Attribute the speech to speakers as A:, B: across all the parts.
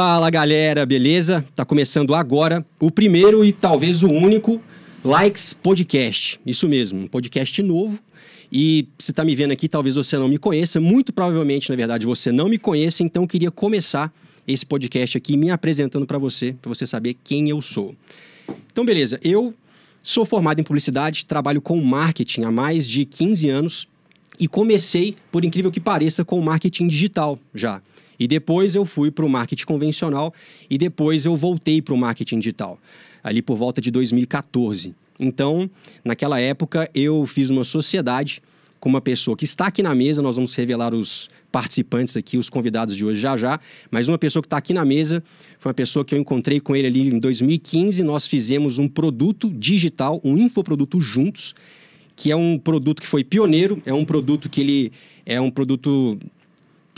A: Fala galera, beleza? Tá começando agora o primeiro e talvez o único Likes Podcast. Isso mesmo, um podcast novo. E você está me vendo aqui, talvez você não me conheça, muito provavelmente, na verdade, você não me conheça, então eu queria começar esse podcast aqui me apresentando para você, para você saber quem eu sou. Então, beleza, eu sou formado em publicidade, trabalho com marketing há mais de 15 anos e comecei, por incrível que pareça, com marketing digital já. E depois eu fui para o marketing convencional e depois eu voltei para o marketing digital, ali por volta de 2014. Então, naquela época, eu fiz uma sociedade com uma pessoa que está aqui na mesa, nós vamos revelar os participantes aqui, os convidados de hoje já já, mas uma pessoa que está aqui na mesa foi uma pessoa que eu encontrei com ele ali em 2015, nós fizemos um produto digital, um infoproduto juntos, que é um produto que foi pioneiro, é um produto que ele é um produto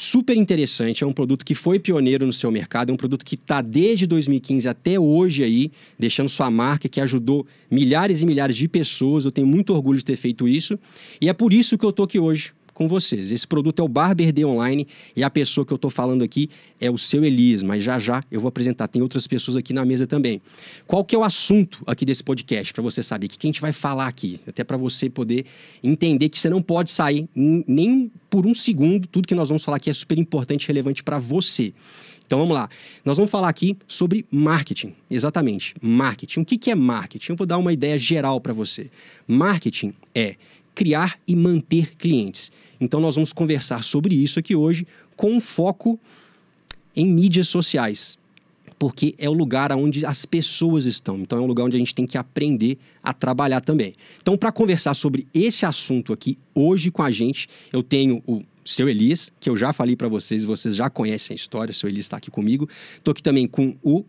A: super interessante, é um produto que foi pioneiro no seu mercado, é um produto que está desde 2015 até hoje aí, deixando sua marca, que ajudou milhares e milhares de pessoas. Eu tenho muito orgulho de ter feito isso. E é por isso que eu estou aqui hoje, com vocês. Esse produto é o Barber D Online e a pessoa que eu estou falando aqui é o seu Elias, mas já já eu vou apresentar. Tem outras pessoas aqui na mesa também. Qual que é o assunto aqui desse podcast, para você saber? O que, que a gente vai falar aqui? Até para você poder entender que você não pode sair nem por um segundo. Tudo que nós vamos falar aqui é super importante e relevante para você. Então vamos lá. Nós vamos falar aqui sobre marketing. Exatamente, marketing. O que, que é marketing? Eu vou dar uma ideia geral para você. Marketing é criar e manter clientes. Então, nós vamos conversar sobre isso aqui hoje com um foco em mídias sociais, porque é o lugar onde as pessoas estão. Então, é um lugar onde a gente tem que aprender a trabalhar também. Então, para conversar sobre esse assunto aqui hoje com a gente, eu tenho o seu Elias, que eu já falei para vocês, vocês já conhecem a história, seu Elias está aqui comigo. Estou aqui também com o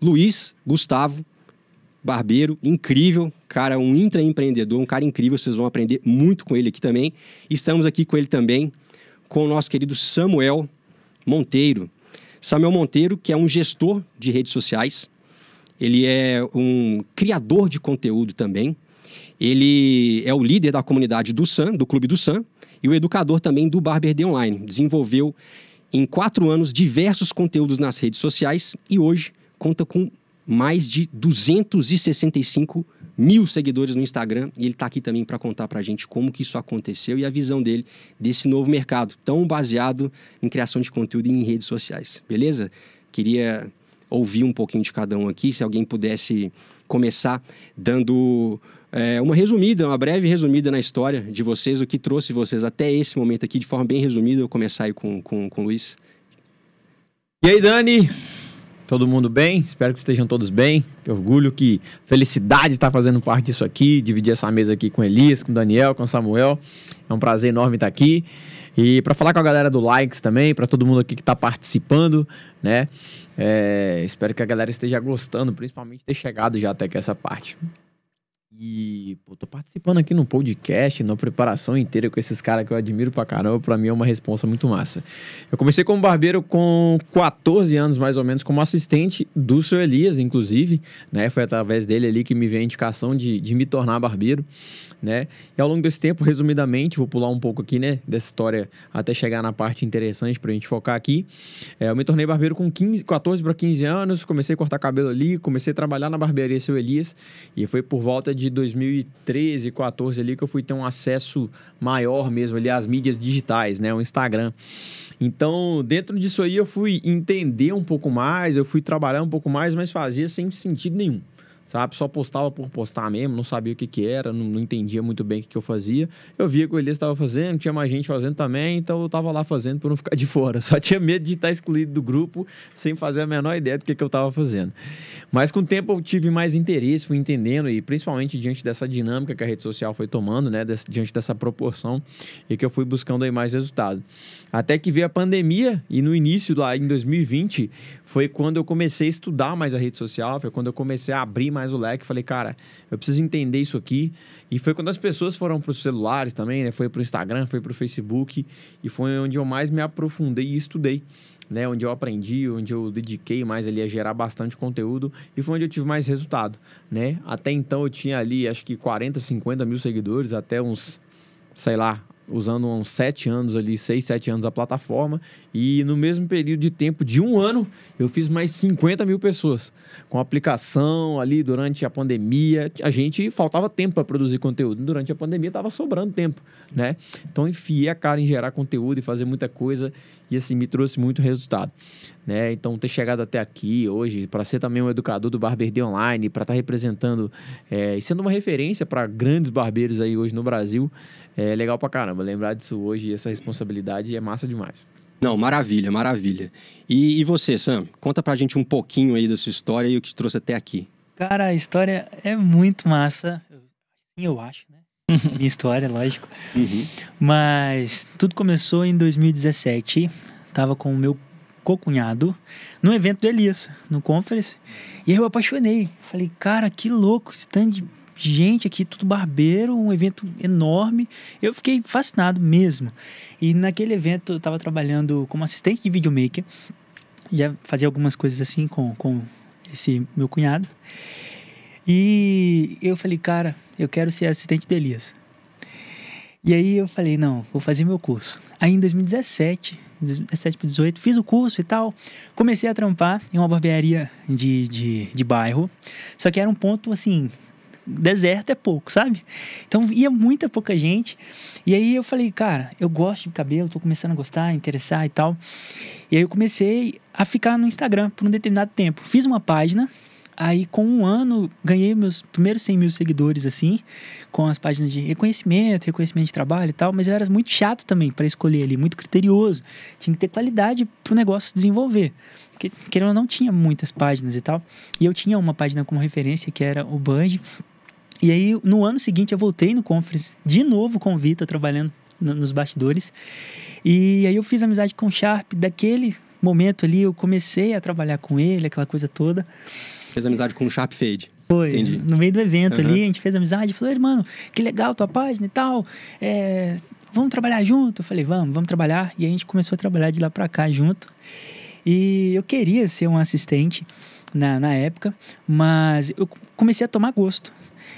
A: Luiz Gustavo Barbeiro, incrível, cara, um intraempreendedor, um cara incrível, vocês vão aprender muito com ele aqui também. Estamos aqui com ele também, com o nosso querido Samuel Monteiro. Samuel Monteiro, que é um gestor de redes sociais, ele é um criador de conteúdo também. Ele é o líder da comunidade do Sam, do Clube do Sam, e o educador também do Barber de Online. Desenvolveu em quatro anos diversos conteúdos nas redes sociais e hoje conta com mais de 265 mil seguidores no Instagram e ele está aqui também para contar para a gente como que isso aconteceu e a visão dele desse novo mercado, tão baseado em criação de conteúdo e em redes sociais, beleza? Queria ouvir um pouquinho de cada um aqui, se alguém pudesse começar dando é, uma resumida, uma breve resumida na história de vocês, o que trouxe vocês até esse momento aqui, de forma bem resumida, eu começar aí com, com, com o Luiz. E aí, Dani? Todo mundo bem? Espero que estejam todos bem. Que orgulho, que felicidade
B: estar tá fazendo parte disso aqui, dividir essa mesa aqui com Elias, com Daniel, com Samuel. É um prazer enorme estar tá aqui. E para falar com a galera do likes também, para todo mundo aqui que está participando, né? É, espero que a galera esteja gostando, principalmente ter chegado já até aqui essa parte. E, pô, tô participando aqui num podcast, na preparação inteira com esses caras que eu admiro pra caramba, pra mim é uma responsa muito massa. Eu comecei como barbeiro com 14 anos, mais ou menos, como assistente do seu Elias, inclusive, né? Foi através dele ali que me veio a indicação de, de me tornar barbeiro né? E ao longo desse tempo, resumidamente, vou pular um pouco aqui, né, dessa história até chegar na parte interessante para a gente focar aqui. É, eu me tornei barbeiro com 15, 14 para 15 anos, comecei a cortar cabelo ali, comecei a trabalhar na barbearia Seu Elias, e foi por volta de 2013, 14 ali que eu fui ter um acesso maior mesmo ali às mídias digitais, né, o Instagram. Então, dentro disso aí, eu fui entender um pouco mais, eu fui trabalhar um pouco mais, mas fazia sem sentido nenhum sabe? Só postava por postar mesmo, não sabia o que, que era, não, não entendia muito bem o que, que eu fazia. Eu via que o Elias estava fazendo, tinha mais gente fazendo também, então eu estava lá fazendo para não ficar de fora. Só tinha medo de estar excluído do grupo sem fazer a menor ideia do que, que eu estava fazendo. Mas com o tempo eu tive mais interesse, fui entendendo e principalmente diante dessa dinâmica que a rede social foi tomando, né? Des, diante dessa proporção e que eu fui buscando aí mais resultado. Até que veio a pandemia e no início lá em 2020 foi quando eu comecei a estudar mais a rede social, foi quando eu comecei a abrir mais o leque. Falei, cara, eu preciso entender isso aqui. E foi quando as pessoas foram para os celulares também, né? Foi para o Instagram, foi para o Facebook. E foi onde eu mais me aprofundei e estudei. Né, onde eu aprendi, onde eu dediquei mais ali a gerar bastante conteúdo e foi onde eu tive mais resultado, né? Até então eu tinha ali acho que 40, 50 mil seguidores, até uns, sei lá, usando uns sete anos ali, seis, sete anos a plataforma e no mesmo período de tempo de um ano, eu fiz mais 50 mil pessoas. Com aplicação ali durante a pandemia, a gente faltava tempo para produzir conteúdo. Durante a pandemia estava sobrando tempo, né? Então enfiei a cara em gerar conteúdo e fazer muita coisa e assim me trouxe muito resultado, né? Então ter chegado até aqui hoje para ser também um educador do Barber Day Online, para estar tá representando é, e sendo uma referência para grandes barbeiros aí hoje no Brasil, é legal para caramba. Lembrar
A: disso hoje, essa responsabilidade é massa demais. Não, maravilha, maravilha. E, e você, Sam, conta pra gente um pouquinho aí da sua história e o que te trouxe até aqui.
C: Cara, a história é muito massa. Sim, eu acho, né? Minha história, lógico. Uhum. Mas tudo começou em 2017. Tava com o meu cocunhado no evento do Elias, no Conference. E aí eu apaixonei. Falei, cara, que louco, stand gente aqui, tudo barbeiro, um evento enorme. Eu fiquei fascinado mesmo. E naquele evento eu estava trabalhando como assistente de videomaker, já fazia algumas coisas assim com, com esse meu cunhado. E eu falei, cara, eu quero ser assistente de Elias. E aí eu falei, não, vou fazer meu curso. Aí em 2017, 17 para 18, fiz o curso e tal. Comecei a trampar em uma barbearia de, de, de bairro. Só que era um ponto, assim, deserto é pouco, sabe? Então ia muita pouca gente. E aí eu falei, cara, eu gosto de cabelo, tô começando a gostar, a interessar e tal. E aí eu comecei a ficar no Instagram por um determinado tempo. Fiz uma página, Aí, com um ano, ganhei meus primeiros 100 mil seguidores, assim, com as páginas de reconhecimento, reconhecimento de trabalho e tal, mas eu era muito chato também para escolher ali, muito criterioso. Tinha que ter qualidade para o negócio desenvolver. Porque, querendo ou não, tinha muitas páginas e tal. E eu tinha uma página como referência, que era o Bungie e aí, no ano seguinte, eu voltei no Conference, de novo com o Vitor, trabalhando no, nos bastidores. E aí eu fiz amizade com o Sharp. Daquele momento ali, eu comecei a trabalhar com ele, aquela coisa toda.
A: Fez amizade com o Sharp Fade.
C: Foi, Entendi. no meio do evento uhum. ali, a gente fez amizade. Falou, mano, que legal tua página e tal. É, vamos trabalhar junto? Eu falei, vamos, vamos trabalhar. E a gente começou a trabalhar de lá para cá junto. E eu queria ser um assistente na, na época, mas eu comecei a tomar gosto.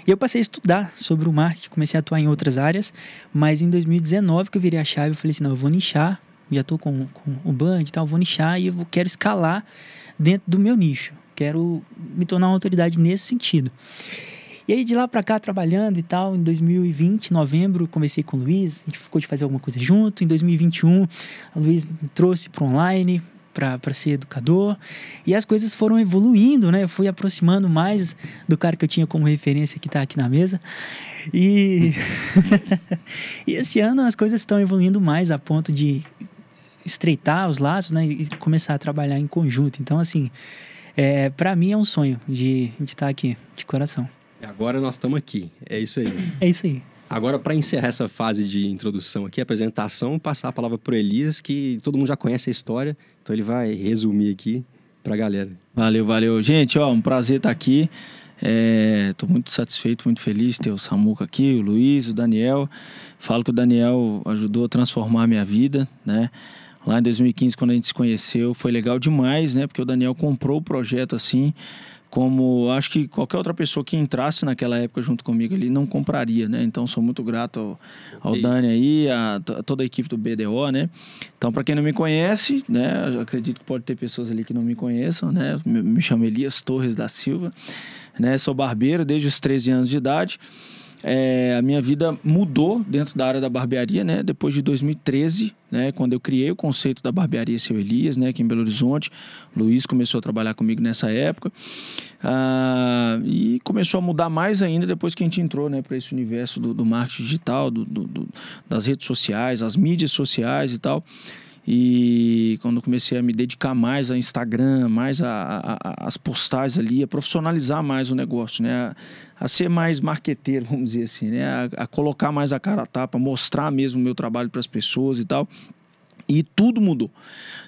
C: E eu passei a estudar sobre o marketing, comecei a atuar em outras áreas, mas em 2019 que eu virei a chave, eu falei assim, não, eu vou nichar, já estou com, com, o Band e tal, vou nichar e eu quero escalar dentro do meu nicho, quero me tornar uma autoridade nesse sentido. E aí de lá para cá trabalhando e tal, em 2020, novembro, comecei com o Luiz, a gente ficou de fazer alguma coisa junto. Em 2021, o Luiz me trouxe para online, para ser educador. E as coisas foram evoluindo, né? Eu fui aproximando mais do cara que eu tinha como referência que está aqui na mesa. E... e esse ano as coisas estão evoluindo mais a ponto de estreitar os laços, né? E começar a trabalhar em conjunto. Então, assim, é, para mim é um sonho de estar tá aqui, de coração.
A: Agora nós estamos aqui. É isso aí. É isso aí. Agora, para encerrar essa fase de introdução aqui, apresentação, passar a palavra para o Elias, que todo mundo já conhece a história, então ele vai resumir aqui
D: para a galera. Valeu, valeu. Gente, ó, um prazer estar tá aqui. Estou é, muito satisfeito, muito feliz de ter o Samuca aqui, o Luiz, o Daniel. Falo que o Daniel ajudou a transformar a minha vida, né? Lá em 2015, quando a gente se conheceu, foi legal demais, né? Porque o Daniel comprou o projeto assim, como acho que qualquer outra pessoa que entrasse naquela época junto comigo ali não compraria, né? Então sou muito grato ao, ao Dani aí, a, a, toda a equipe do BDO, né? Então para quem não me conhece, né, acredito que pode ter pessoas ali que não me conheçam, né? Me, me chamo Elias Torres da Silva, né? Sou barbeiro desde os 13 anos de idade. É, a minha vida mudou dentro da área da barbearia, né? Depois de 2013, né? Quando eu criei o conceito da barbearia Seu Elias, né? Aqui em Belo Horizonte. O Luiz começou a trabalhar comigo nessa época. Ah, e começou a mudar mais ainda depois que a gente entrou, né? Para esse universo do, do marketing digital, do, do, do, das redes sociais, as mídias sociais e tal. E quando comecei a me dedicar mais ao Instagram, mais às postagens ali, a profissionalizar mais o negócio, né? A, a ser mais marqueteiro, vamos dizer assim, né? A, a colocar mais a cara a tapa, mostrar mesmo o meu trabalho para as pessoas e tal. E tudo mudou,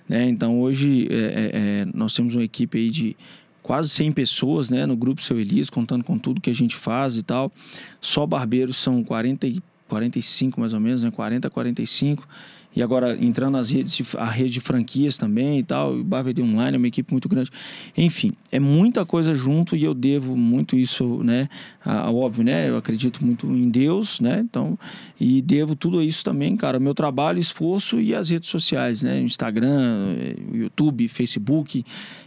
D: né? Então hoje é, é, é nós temos uma equipe aí de quase 100 pessoas, né? No grupo Seu Elias, contando com tudo que a gente faz e tal. Só barbeiros são 40 45 mais ou menos, né? 40, 45 e agora entrando nas redes, a rede de franquias também e tal, o Barber Online é uma equipe muito grande. Enfim, é muita coisa junto e eu devo muito isso, né, ao óbvio, né? Eu acredito muito em Deus, né? Então, e devo tudo isso também, cara, meu trabalho, esforço e as redes sociais, né? Instagram, eh, YouTube, Facebook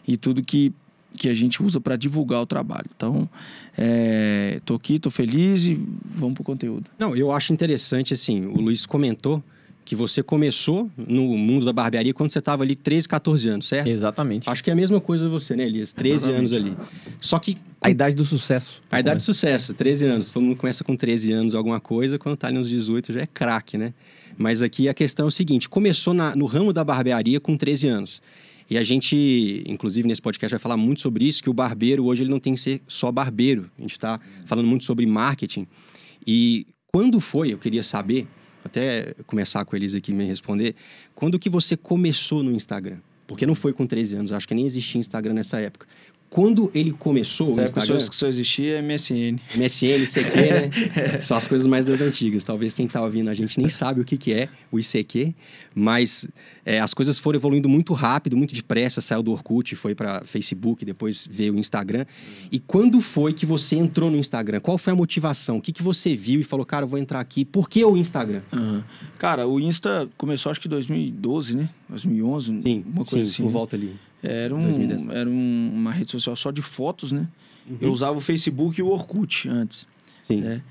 D: e tudo que que a gente usa para divulgar o trabalho. Então, é, tô aqui, tô feliz e vamos pro conteúdo. Não, eu acho interessante assim, o Luiz comentou
A: que você começou no mundo da barbearia quando você estava ali 13, 14 anos, certo? Exatamente. Acho que é a mesma coisa você, né, Elias? 13 anos ali. Só que. A
B: idade do sucesso.
A: A idade do sucesso, 13 anos. Todo mundo começa com 13 anos alguma coisa, quando tá ali nos 18 já é craque, né? Mas aqui a questão é o seguinte: começou na, no ramo da barbearia com 13 anos. E a gente, inclusive nesse podcast, vai falar muito sobre isso, que o barbeiro hoje ele não tem que ser só barbeiro. A gente está falando muito sobre marketing. E quando foi, eu queria saber, até começar com a Elisa aqui me responder, quando que você começou no Instagram? Porque não foi com 13 anos, acho que nem existia Instagram nessa época. Quando ele começou Você o Instagram... pessoas que só
D: existia é MSN. MSN, ICQ, né?
A: São as coisas mais das antigas. Talvez quem tá ouvindo a gente nem sabe o que, que é o ICQ, mas é, as coisas foram evoluindo muito rápido, muito depressa. Saiu do Orkut, foi para Facebook, depois veio o Instagram. E quando foi que você entrou no Instagram? Qual foi a motivação? O que, que você viu e falou, cara, eu vou entrar aqui. Por que o Instagram? Uhum. Cara, o
D: Insta começou acho que em 2012, né? 2011, sim, uma coisa sim, assim. por né? volta ali. Era, um, era um, uma rede social só de fotos, né? Uhum. Eu usava o Facebook e o Orkut antes. Sim. Né?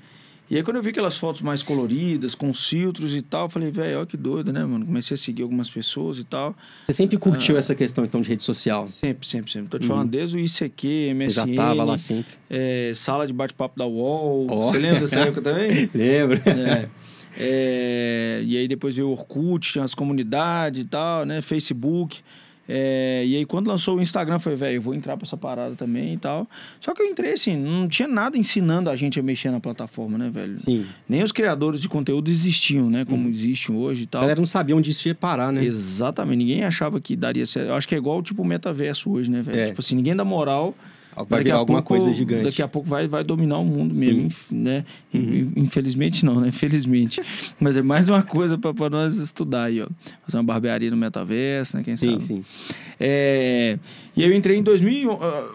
D: E aí, quando eu vi aquelas fotos mais coloridas, com filtros e tal, falei, velho, olha que doido, né, mano? Comecei a seguir algumas pessoas e tal. Você sempre curtiu ah, essa questão, então, de rede social? Sempre, sempre, sempre. Tô te uhum. falando desde o ICQ, MSN. já tava lá sempre. É, sala de bate-papo da UOL. Oh. Você lembra dessa época também? Lembro. É. É, e aí, depois veio o Orkut, as comunidades e tal, né? Facebook. É, e aí, quando lançou o Instagram, foi, velho, eu vou entrar pra essa parada também e tal. Só que eu entrei assim, não tinha nada ensinando a gente a mexer na plataforma, né, velho? Sim. Nem os criadores de conteúdo existiam, né? Como hum. existem hoje e tal. A galera não sabia onde isso ia parar, né? Exatamente. Ninguém achava que daria certo. Eu acho que é igual, tipo, o metaverso hoje, né, velho? É. Tipo assim, ninguém dá moral vai daqui virar alguma pouco, coisa gigante. Daqui a pouco vai, vai dominar o mundo mesmo, Sim. né? Uhum. Infelizmente não, né? Infelizmente. Mas é mais uma coisa para nós estudar aí, ó. Fazer uma barbearia no metaverso, né? Quem sim, sabe? Sim, sim. É... E eu entrei em 2000... Uh... Ah,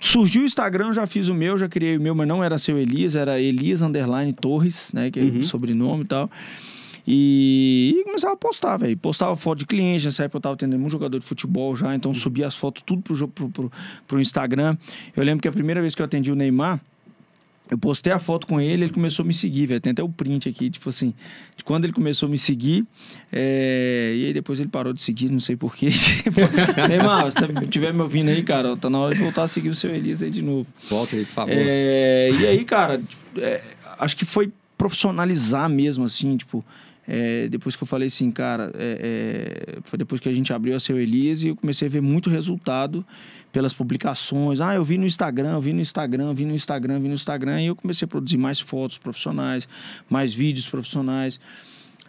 D: surgiu o Instagram, já fiz o meu, já criei o meu, mas não era seu Elias, era Elias Underline Torres, né? Que é uhum. o sobrenome e tal. E, e começava a postar, velho. Postava foto de cliente, nessa época eu tava tendo um jogador de futebol já, então uhum. subia as fotos tudo pro, pro, pro, pro Instagram. Eu lembro que a primeira vez que eu atendi o Neymar, eu postei a foto com ele, ele começou a me seguir, velho. Tem até o print aqui, tipo assim, de quando ele começou a me seguir. É... E aí depois ele parou de seguir, não sei porquê. Neymar, se estiver tá, me ouvindo aí, cara, tá na hora de voltar a seguir o seu Elisa aí de novo. Volta aí, por favor. É... E aí, cara, é... acho que foi profissionalizar mesmo, assim, tipo, é, depois que eu falei assim, cara, é, é, foi depois que a gente abriu a seu Elise, eu comecei a ver muito resultado pelas publicações. Ah, eu vi no Instagram, eu vi no Instagram, vi no Instagram, vi no Instagram. E eu comecei a produzir mais fotos profissionais, mais vídeos profissionais.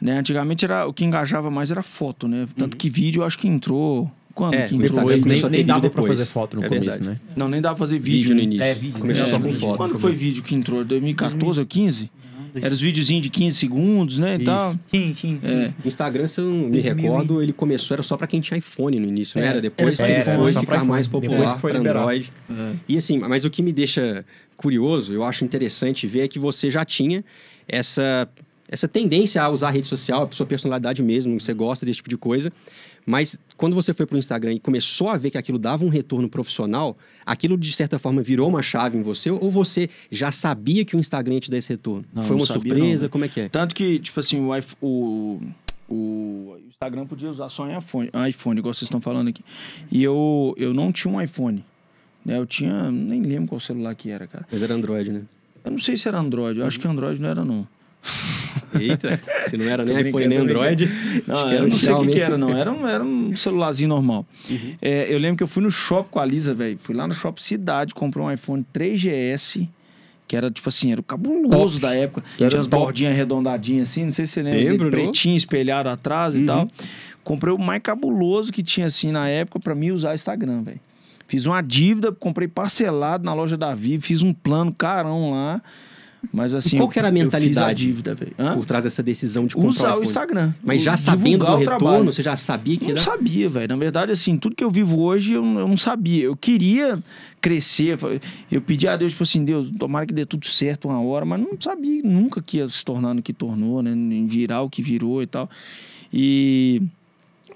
D: Né? Antigamente era, o que engajava mais era foto, né? Tanto uhum. que vídeo eu acho que entrou quando? É, que o Instagram nem, nem dava pra fazer foto no é começo, verdade. né? Não, nem dava pra fazer vídeo. vídeo no início. É, vídeo. Começou é, só com foto. Quando foi vídeo que entrou? 2014 ou 15? segundos. Era os videozinhos de 15 segundos, né? E tal. Sim, sim, é. sim. É.
A: Instagram, se eu não me recordo, ele começou, era só pra quem tinha iPhone no início, é. não era? Depois era, que foi ficar mais popular Depois que foi pra Android. É. E assim, mas o que me deixa curioso, eu acho interessante ver, é que você já tinha essa essa tendência a usar a rede social, a sua personalidade mesmo, você gosta desse tipo de coisa. Mas quando você foi para o Instagram e começou a ver que aquilo dava um retorno profissional, aquilo de certa forma virou uma chave em você? Ou você já sabia que o Instagram te dá esse retorno? Não, foi uma sabia, surpresa? Não. Né? Como é que é?
D: Tanto que, tipo assim, o, o, o Instagram podia usar só em iPhone, iPhone igual vocês estão falando aqui. E eu, eu não tinha um iPhone. Né? Eu tinha, nem lembro qual celular que era, cara. Mas era Android, né? Eu não sei se era Android, eu uhum. acho que Android não era, não.
A: Eita, se não era nem iPhone nem
D: Android. Não, era, não sei o que, que, era, não. Era um, era um celularzinho normal. Uhum. É, eu lembro que eu fui no shopping com a Lisa, velho. Fui lá no shopping Cidade, comprei um iPhone 3GS, que era tipo assim, era o cabuloso top. da época. Era Tinha as bordinhas arredondadinhas assim, não sei se você lembra. Lembro, pretinho, espelhado atrás uhum. e tal. Uhum. Comprei o mais cabuloso que tinha assim na época para mim usar Instagram, velho. Fiz uma dívida, comprei parcelado na loja da Vivo, fiz um plano carão lá. Mas assim. E qual que era a mentalidade a dívida, por trás dessa decisão de comprar Usar o, o Instagram. Mas já sabendo do retorno, trabalho. você já sabia que não era... sabia, velho. Na verdade, assim, tudo que eu vivo hoje, eu, não sabia. Eu queria crescer. Eu pedi a Deus, tipo assim, Deus, tomara que dê tudo certo uma hora, mas não sabia nunca que ia se tornar no que tornou, né? Virar o que virou e tal. E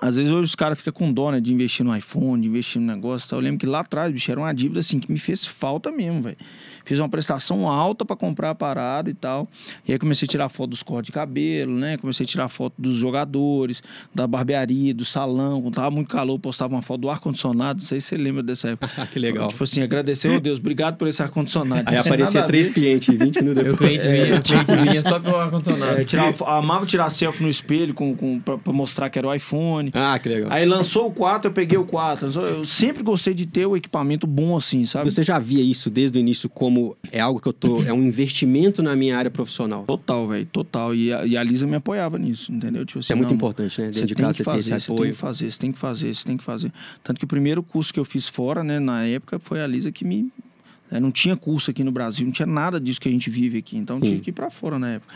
D: às vezes hoje os caras ficam com dó, né, de investir no iPhone, de investir no negócio tal. Eu lembro que lá atrás, bicho, era uma dívida assim que me fez falta mesmo, velho. Fiz uma prestação alta para comprar a parada e tal. E aí comecei a tirar foto dos cortes de cabelo, né? Comecei a tirar foto dos jogadores, da barbearia, do salão. Quando tava muito calor, postava uma foto do ar-condicionado. Não sei se você lembra dessa época. que legal. Tipo assim, agradecer, meu Deus, obrigado por esse ar-condicionado. Aí aparecia três clientes, 20 minutos depois. cliente vinha, é. o cliente vinha só pelo ar-condicionado. É, amava tirar selfie no espelho com, com, pra mostrar que era o iPhone. Ah, que legal. Aí lançou o 4, eu peguei o 4. Eu sempre gostei de ter o equipamento bom assim, sabe? Você já via isso desde o início como é algo que eu tô... é um investimento na minha área profissional? Total, velho, total. E a, e a, Lisa me apoiava nisso, entendeu? Tipo assim, é muito não, importante, né? Dentro de casa, você fazer, tem Você tem que fazer, você tem que fazer, você tem que fazer. Tanto que o primeiro curso que eu fiz fora, né, na época, foi a Lisa que me... Né, não tinha curso aqui no Brasil, não tinha nada disso que a gente vive aqui. Então, eu tive que ir para fora na época.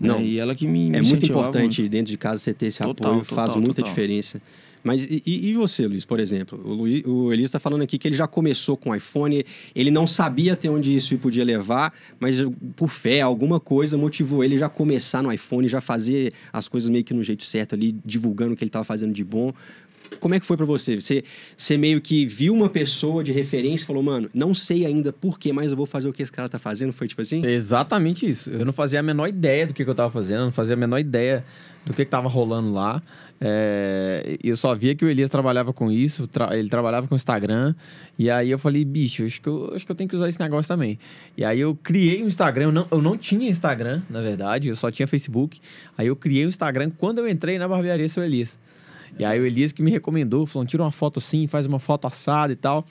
D: Não. Né? E ela que me, me É muito importante
A: muito. dentro de casa você ter esse total, apoio, total, faz total, muita diferença. Mas e, e, você, Luiz, por exemplo? O, Luiz, o Elias está falando aqui que ele já começou com iPhone, ele não sabia até onde isso podia levar, mas eh, por fé, alguma coisa motivou ele já começar no iPhone, já fazer as coisas meio que no jeito certo ali, divulgando o que ele estava fazendo de bom como é que foi para você? você? Você meio que viu uma pessoa de referência e falou, mano, não sei ainda por quê, mas eu vou fazer o que esse cara tá fazendo? Foi tipo assim? Exatamente isso. Eu não fazia a menor ideia do que, que eu tava fazendo, não fazia a menor ideia do que, que tava
B: rolando lá. É, eu só via que o Elias trabalhava com isso, tra ele trabalhava com Instagram. E aí eu falei, bicho, acho que eu, acho que eu tenho que usar esse negócio também. E aí eu criei um Instagram, eu não, eu não tinha Instagram, na verdade, eu só tinha Facebook. Aí eu criei o um Instagram quando eu entrei na barbearia Seu Elias. E aí o Elias que me recomendou, falou: tira uma foto assim, faz uma foto assada
D: e tal.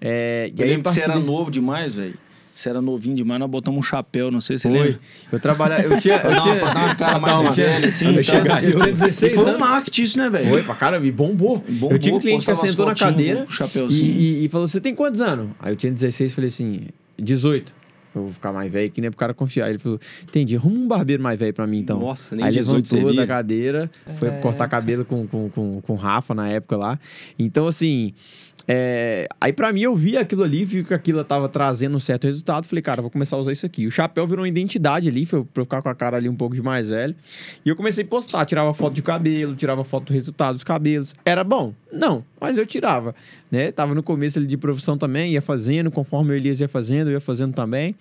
D: É, eu e aí, lembro que você era desse... novo demais, velho. Você era novinho demais, nós botamos um chapéu, não sei se você lembra. Eu trabalhava, eu tinha... Eu tinha pra dar uma cara então, mais uma velha, assim. Então. Eu, tinha, eu tinha 16 anos foi anos. um marketing isso, né, velho? Foi, pra cara, e bombou. bombou. Eu tinha um cliente que sentou na cadeira
B: um e, e, e, falou, você tem quantos anos? Aí eu tinha 16 falei assim, 18. Eu vou ficar mais velho, que nem pro cara confiar. Ele falou: entendi, arruma um barbeiro mais velho pra mim então. Nossa, nem Aí levantou da cadeira, foi é... cortar cabelo com, com, com, com o Rafa na época lá. Então, assim. É, aí para mim eu vi aquilo ali, vi que aquilo tava trazendo um certo resultado, falei, cara, vou começar a usar isso aqui. O chapéu virou uma identidade ali, foi pra eu ficar com a cara ali um pouco de mais velho. E eu comecei a postar, tirava foto de cabelo, tirava foto do resultado dos cabelos. Era bom? Não, mas eu tirava, né? Tava no começo ali de profissão também, ia fazendo, conforme o Elias ia fazendo, eu ia fazendo também.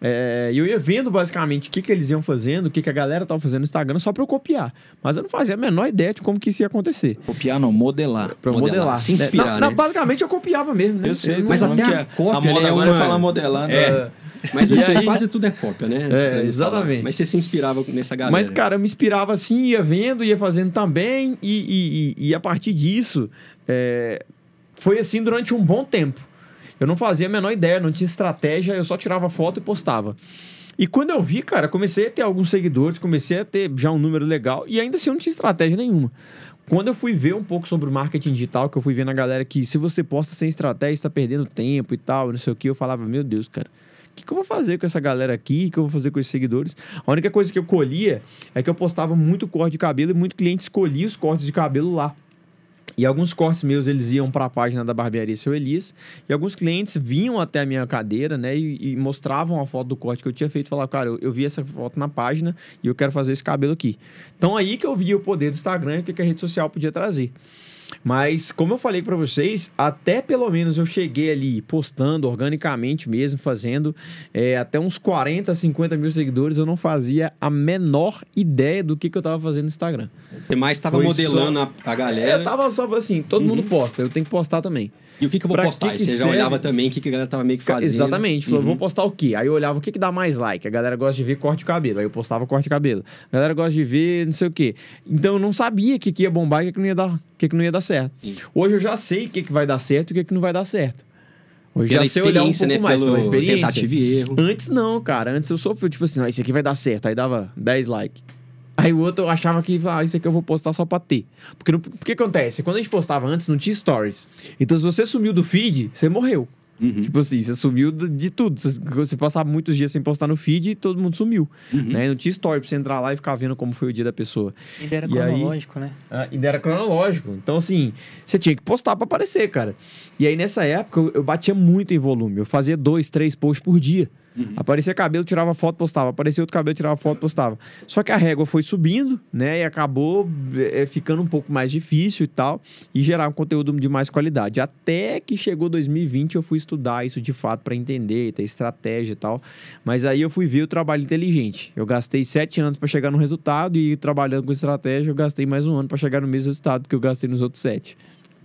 B: É, eu ia vendo basicamente o que, que eles iam fazendo, o que, que a galera tava fazendo no Instagram, só para eu copiar. Mas eu não fazia a menor ideia de como que isso ia acontecer. Copiar não, modelar. Pra modelar. modelar. Se é, inspirar. Na, né? na, basicamente eu copiava mesmo, né? Eu sei, mas até a, cópia, a moda né, agora é falar modelar. Mas isso aí, quase tudo é cópia, né? É, exatamente.
A: Falar. Mas você se inspirava nessa galera. Mas,
B: cara, eu me inspirava assim, ia vendo, ia fazendo também. E, e, e, e a partir disso, é... foi assim durante um bom tempo. Eu não fazia a menor ideia, não tinha estratégia, eu só tirava foto e postava. E quando eu vi, cara, comecei a ter alguns seguidores, comecei a ter já um número legal e ainda assim eu não tinha estratégia nenhuma. Quando eu fui ver um pouco sobre o marketing digital, que eu fui vendo a galera que se você posta sem estratégia, está perdendo tempo e tal, não sei o que, eu falava, meu Deus, cara, o que, que eu vou fazer com essa galera aqui? O que eu vou fazer com esses seguidores? A única coisa que eu colhia é que eu postava muito corte de cabelo e muito cliente escolhia os cortes de cabelo lá. E alguns cortes meus eles iam para a página da barbearia Seu Elis. E alguns clientes vinham até a minha cadeira, né? E, e mostravam a foto do corte que eu tinha feito. E falavam, cara, eu, eu, vi essa foto na página e eu quero fazer esse cabelo aqui. Então aí que eu vi o poder do Instagram e o que a rede social podia trazer. Mas, como eu falei para vocês, até pelo menos eu cheguei ali postando organicamente mesmo, fazendo é, até uns 40, 50 mil seguidores, eu não fazia a menor ideia do que, que eu tava fazendo no Instagram.
A: Você mais tava Foi modelando só... a, a, galera? É, eu
B: tava só assim, todo uhum. mundo posta, eu tenho que postar também.
A: E o que, que eu vou pra postar? Que que você serve? já olhava também o que, que a galera tava meio que fazendo. Exatamente, falou, uhum. vou
B: postar o quê? Aí eu olhava o que, que dá mais like. A galera gosta de ver corte de cabelo. Aí eu postava corte de cabelo. A galera gosta de ver não sei o quê. Então eu não sabia o que, que ia bombar e o que, que não ia dar que, que não ia dar certo. Sim. Hoje eu já sei o que, que vai dar certo e o que, que não vai dar certo.
A: Hoje pela já sei olhar um pouco né? mais Pelo pela experiência. Tentativa e erro.
B: Antes não, cara. Antes eu sofri, tipo assim, ah, isso aqui vai dar certo. Aí dava 10 likes. Aí o outro eu achava que, ah, isso aqui eu vou postar só pra ter. Porque o que acontece? Quando a gente postava antes, não tinha stories. Então se você sumiu do feed, você morreu. Uhum. Tipo assim, você sumiu de tudo. Você passar muitos dias sem postar no feed e todo mundo sumiu. Uhum. Né? Não tinha story pra você entrar lá e ficar vendo como foi o dia da pessoa.
C: Ainda era e cronológico, aí... né?
B: Ah, ainda era cronológico. Então, assim, você tinha que postar para aparecer, cara. E aí, nessa época, eu, eu batia muito em volume. Eu fazia dois, três posts por dia. Uhum. Aparecia cabelo, tirava foto, postava. Aparecia outro cabelo, tirava foto, postava. Só que a régua foi subindo, né? E acabou é, ficando um pouco mais difícil e tal. E gerar um conteúdo de mais qualidade. Até que chegou 2020, eu fui estudar isso de fato para entender, ter estratégia e tal. Mas aí eu fui ver o trabalho inteligente. Eu gastei sete anos para chegar no resultado e trabalhando com estratégia, eu gastei mais um ano para chegar no mesmo resultado que eu gastei nos outros sete.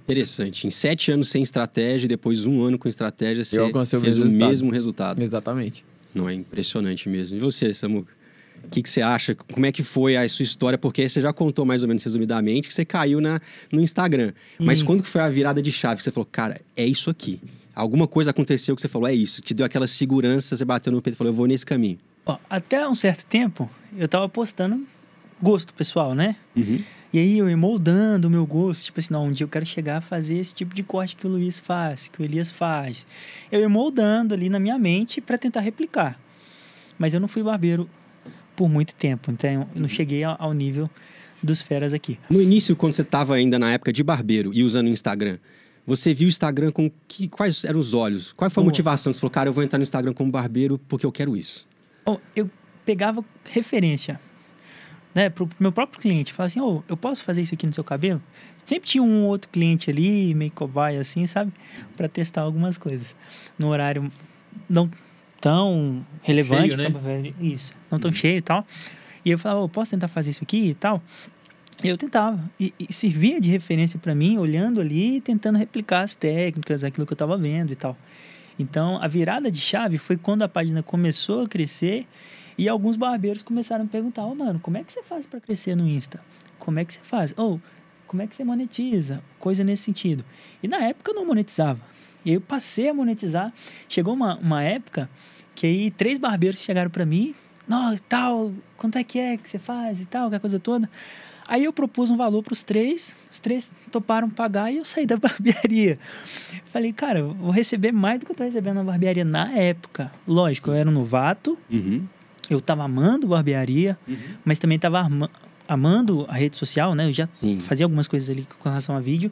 A: Interessante. Em sete anos sem estratégia e depois um ano com estratégia, você fez o mesmo, resultado. mesmo resultado. Exatamente. Não é impressionante mesmo. E você, Samuca? O que, que, você acha? Como é que foi a sua história? Porque você já contou mais ou menos resumidamente que você caiu na, no Instagram. Hum. Mas quando que foi a virada de chave? Que você falou, cara, é isso aqui. Alguma coisa aconteceu que você falou, é isso. Te deu aquela segurança, você bateu no peito e falou, eu vou nesse
C: caminho. Ó, até um certo tempo, eu tava postando gosto pessoal, né? Uhum. E aí eu ia moldando o meu gosto, tipo assim, não, um dia eu quero chegar a fazer esse tipo de corte que o Luiz faz, que o Elias faz. Eu ia moldando ali na minha mente para tentar replicar. Mas eu não fui barbeiro por muito tempo, então eu não cheguei ao nível dos feras aqui.
A: No início, quando você estava ainda na época de barbeiro e usando o Instagram, você viu o Instagram com que, quais eram os olhos? Qual foi a motivação? Você falou, cara, eu vou entrar no Instagram como barbeiro porque eu quero isso.
C: Bom, eu pegava referência né, pro meu próprio cliente, falar assim, oh, eu posso fazer isso aqui no seu cabelo? Sempre tinha um outro cliente ali, meio cobaia assim, sabe? para testar algumas coisas. No horário não tão relevante. Cheio, né? Isso, não tão uhum. cheio e tal. E eu falava, oh, posso tentar fazer isso aqui e tal? E eu tentava. E, e servia de referência para mim, olhando ali e tentando replicar as técnicas, aquilo que eu estava vendo e tal. Então, a virada de chave foi quando a página começou a crescer e alguns barbeiros começaram a perguntar: Ô, oh, mano, como é que você faz para crescer no Insta? Como é que você faz? Ou, oh, como é que você monetiza? Coisa nesse sentido. E na época eu não monetizava. E aí eu passei a monetizar. Chegou uma, uma época que aí três barbeiros chegaram para mim: Não, tal, quanto é que é que você faz e tal, aquela é coisa toda. Aí eu propus um valor para os três, os três toparam pagar e eu saí da barbearia. Falei, cara, eu vou receber mais do que eu estou recebendo na barbearia na época. Lógico, eu era um novato, uhum eu estava amando barbearia, uhum. mas também estava amando a rede social, né? Eu já Sim. fazia algumas coisas ali com relação a vídeo.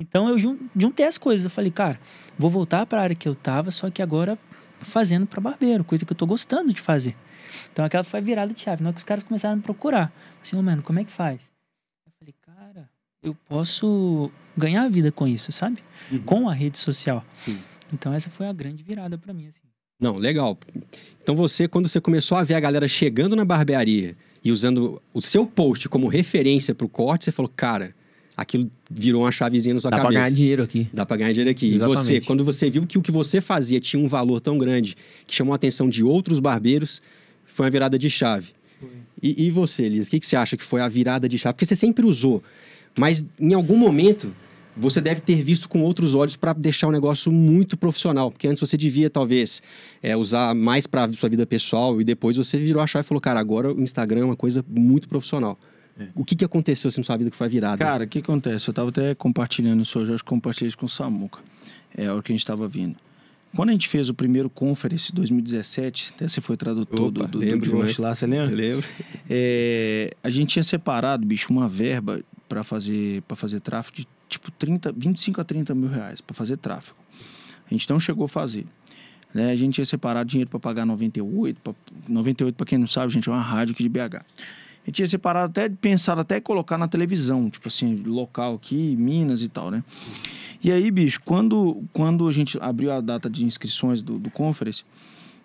C: Então eu juntei as coisas. Eu falei, cara, vou voltar para a área que eu estava, só que agora fazendo para barbeiro, coisa que eu estou gostando de fazer. Então aquela foi a virada de chave. Na né? hora que os caras começaram a me procurar. Assim, oh, mano, como é que faz? Eu falei, cara, eu posso ganhar a vida com isso, sabe? Uhum. Com a rede social. Sim. Então essa foi a grande virada para mim, assim.
A: Não, legal. Então você, quando você começou a ver a galera chegando na barbearia e usando o seu post como referência para o corte, você falou, cara, aquilo virou uma chavezinha na sua Dá cabeça. Dá para ganhar dinheiro aqui. Dá para ganhar dinheiro aqui. Exatamente. E você, quando você viu que o que você fazia tinha um valor tão grande que chamou a atenção de outros barbeiros, foi uma virada de chave. E, e, você, Elias, o que, que você acha que foi a virada de chave? Porque você sempre usou, mas em algum momento você deve ter visto com outros olhos para deixar o negócio muito profissional, porque antes você devia talvez é, usar mais para sua vida pessoal e depois você virou achar e falou, cara, agora o Instagram é uma coisa muito profissional. É. O que, que aconteceu
D: assim, na sua vida que foi virada? Cara, o que acontece? Eu estava até compartilhando isso hoje, eu compartilhei isso com o Samuca, é, é o que a gente estava vindo. Quando a gente fez o primeiro conference 2017, até você foi tradutor Opa, do, do, lembro, do Josh lá, você lembra? Eu lembro. É, a gente tinha separado, bicho, uma verba para fazer para fazer tráfego de tipo 30, 25 a 30 mil reais para fazer tráfego. A gente não chegou a fazer. Né? A gente ia separar dinheiro para pagar 98, pra, 98 para quem não sabe, gente, é uma rádio aqui de BH. A gente ia separar até, pensado até colocar na televisão, tipo assim, local aqui, Minas e tal, né? E aí, bicho, quando, quando a gente abriu a data de inscrições do, do Conference,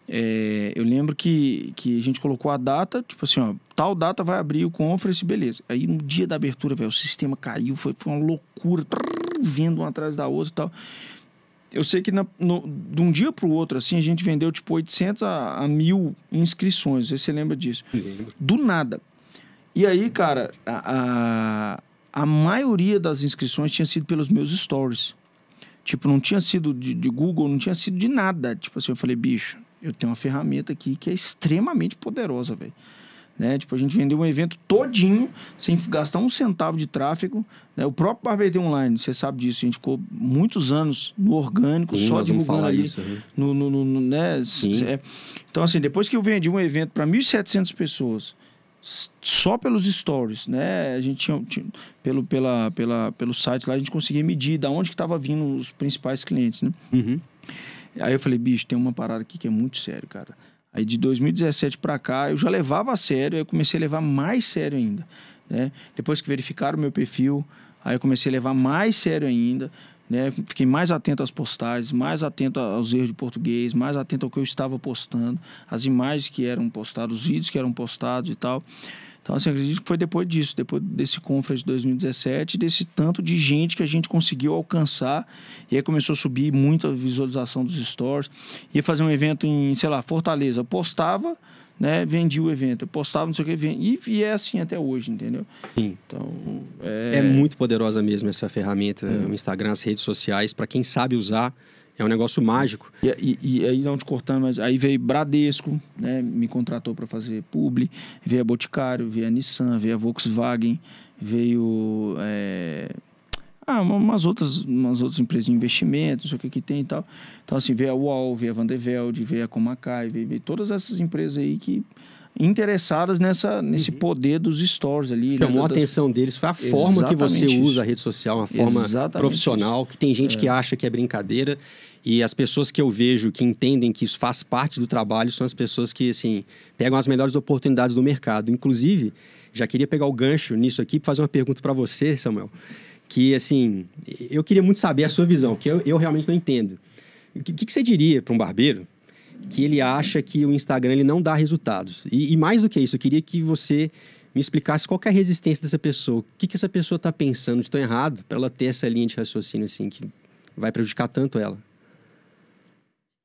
D: é, eu lembro que, que a gente colocou a data, tipo assim, ó, tal data vai abrir o conference, beleza. Aí no dia da abertura, velho, o sistema caiu, foi, foi uma loucura, prrr, vendo um atrás da outra e tal. Eu sei que na, no, de um dia para o outro, assim, a gente vendeu tipo 800 a, a mil inscrições, você lembra disso. Do nada. E aí, cara, a, a, a maioria das inscrições tinha sido pelos meus stories. Tipo, não tinha sido de, de Google, não tinha sido de nada. Tipo assim, eu falei, bicho, eu tenho uma ferramenta aqui que é extremamente poderosa, velho. Né? Tipo, a gente vendeu um evento todinho, sem gastar um centavo de tráfego. Né? O próprio Barbeiro Online, você sabe disso, a gente ficou muitos anos no orgânico, Sim, só divulgando ali. Isso, No, no, no, no, né? É. Então, assim, depois que eu vendi um evento para 1.700 pessoas, só pelos stories, né? A gente tinha, tinha, pelo, pela, pela, pelo site lá, a gente conseguia medir da onde que estava vindo os principais clientes, né? Uhum. Aí eu falei, bicho, tem uma parada aqui que é muito sério, cara. Aí de 2017 para cá, eu já levava a sério, aí eu comecei a levar mais sério ainda. Né? Depois que verificaram o meu perfil, aí eu comecei a levar mais sério ainda. Né? Fiquei mais atento às postagens, mais atento aos erros de português, mais atento ao que eu estava postando, as imagens que eram postadas, os vídeos que eram postados e tal. Então, assim, acredito que foi depois disso, depois desse Confra de 2017, desse tanto de gente que a gente conseguiu alcançar. E aí começou a subir muito a visualização dos stores. Ia fazer um evento em, sei lá, Fortaleza. Eu postava, né? Vendia o evento. Eu postava, não sei o que, E, e é assim até hoje, entendeu? Sim. Então, é... é muito poderosa mesmo essa ferramenta, é. o Instagram, as redes sociais. Para quem sabe usar, é um negócio mágico. E, e, e aí, não te cortando, mas aí veio Bradesco, né? Me contratou para fazer publi. Veio a Boticário, veio a Nissan, veio a Volkswagen, veio. É... Ah, umas outras, umas outras empresas de investimentos, o que que tem e tal. Então, assim, veio a UOL, veio a Vandevelde, veio a Comacai, veio, veio todas essas empresas aí que interessadas nessa, nesse uhum. poder dos stories ali. Né, Chamou né? a das... atenção deles, foi a forma Exatamente que você isso. usa
A: a rede social, uma forma Exatamente profissional, isso. que tem gente é. que acha que é brincadeira. E as pessoas que eu vejo que entendem que isso faz parte do trabalho são as pessoas que, assim, pegam as melhores oportunidades do mercado. Inclusive, já queria pegar o gancho nisso aqui para fazer uma pergunta para você, Samuel. Que, assim, eu queria muito saber a sua visão, que eu, eu realmente não entendo. O que, que você diria para um barbeiro que ele acha que o Instagram ele não dá resultados. E, e mais do que isso, eu queria que você me explicasse qual é a resistência dessa pessoa. O que, que essa pessoa está pensando de tão errado para ela ter essa linha de raciocínio assim que vai prejudicar tanto
C: ela?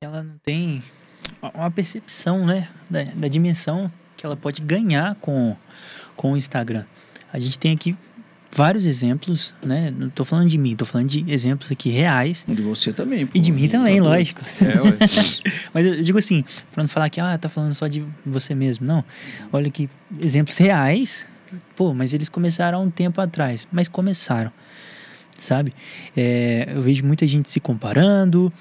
C: Ela não tem uma percepção, né, da, da dimensão que ela pode ganhar com, com o Instagram. A gente tem aqui vários exemplos, né? Não tô falando de mim, tô falando de exemplos aqui reais. De você também, pô. E de mim tá também, tá lógico. É, Mas eu digo assim, para não falar que, ah, tá falando só de você mesmo. Não. Olha que exemplos reais. Pô, mas eles começaram há um tempo atrás. Mas começaram, sabe? É, eu vejo muita gente se comparando,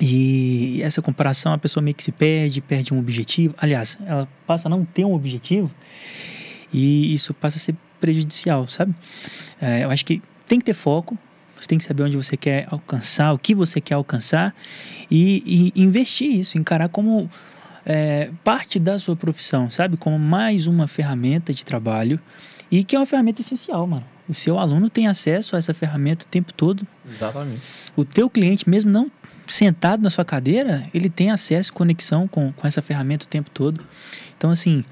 C: e essa comparação, a pessoa meio que se perde, perde um objetivo. Aliás, ela passa a não ter um objetivo e isso passa a ser prejudicial, sabe? É, eu acho que tem que ter foco, você tem que saber onde você quer alcançar, o que você quer alcançar e, e investir isso, encarar como é, parte da sua profissão, sabe? Como mais uma ferramenta de trabalho e que é uma ferramenta essencial, mano. O seu aluno tem acesso a essa ferramenta o tempo todo. Exatamente. O teu cliente, mesmo não sentado na sua cadeira, ele tem acesso e conexão com, com essa ferramenta o tempo todo. Então, assim,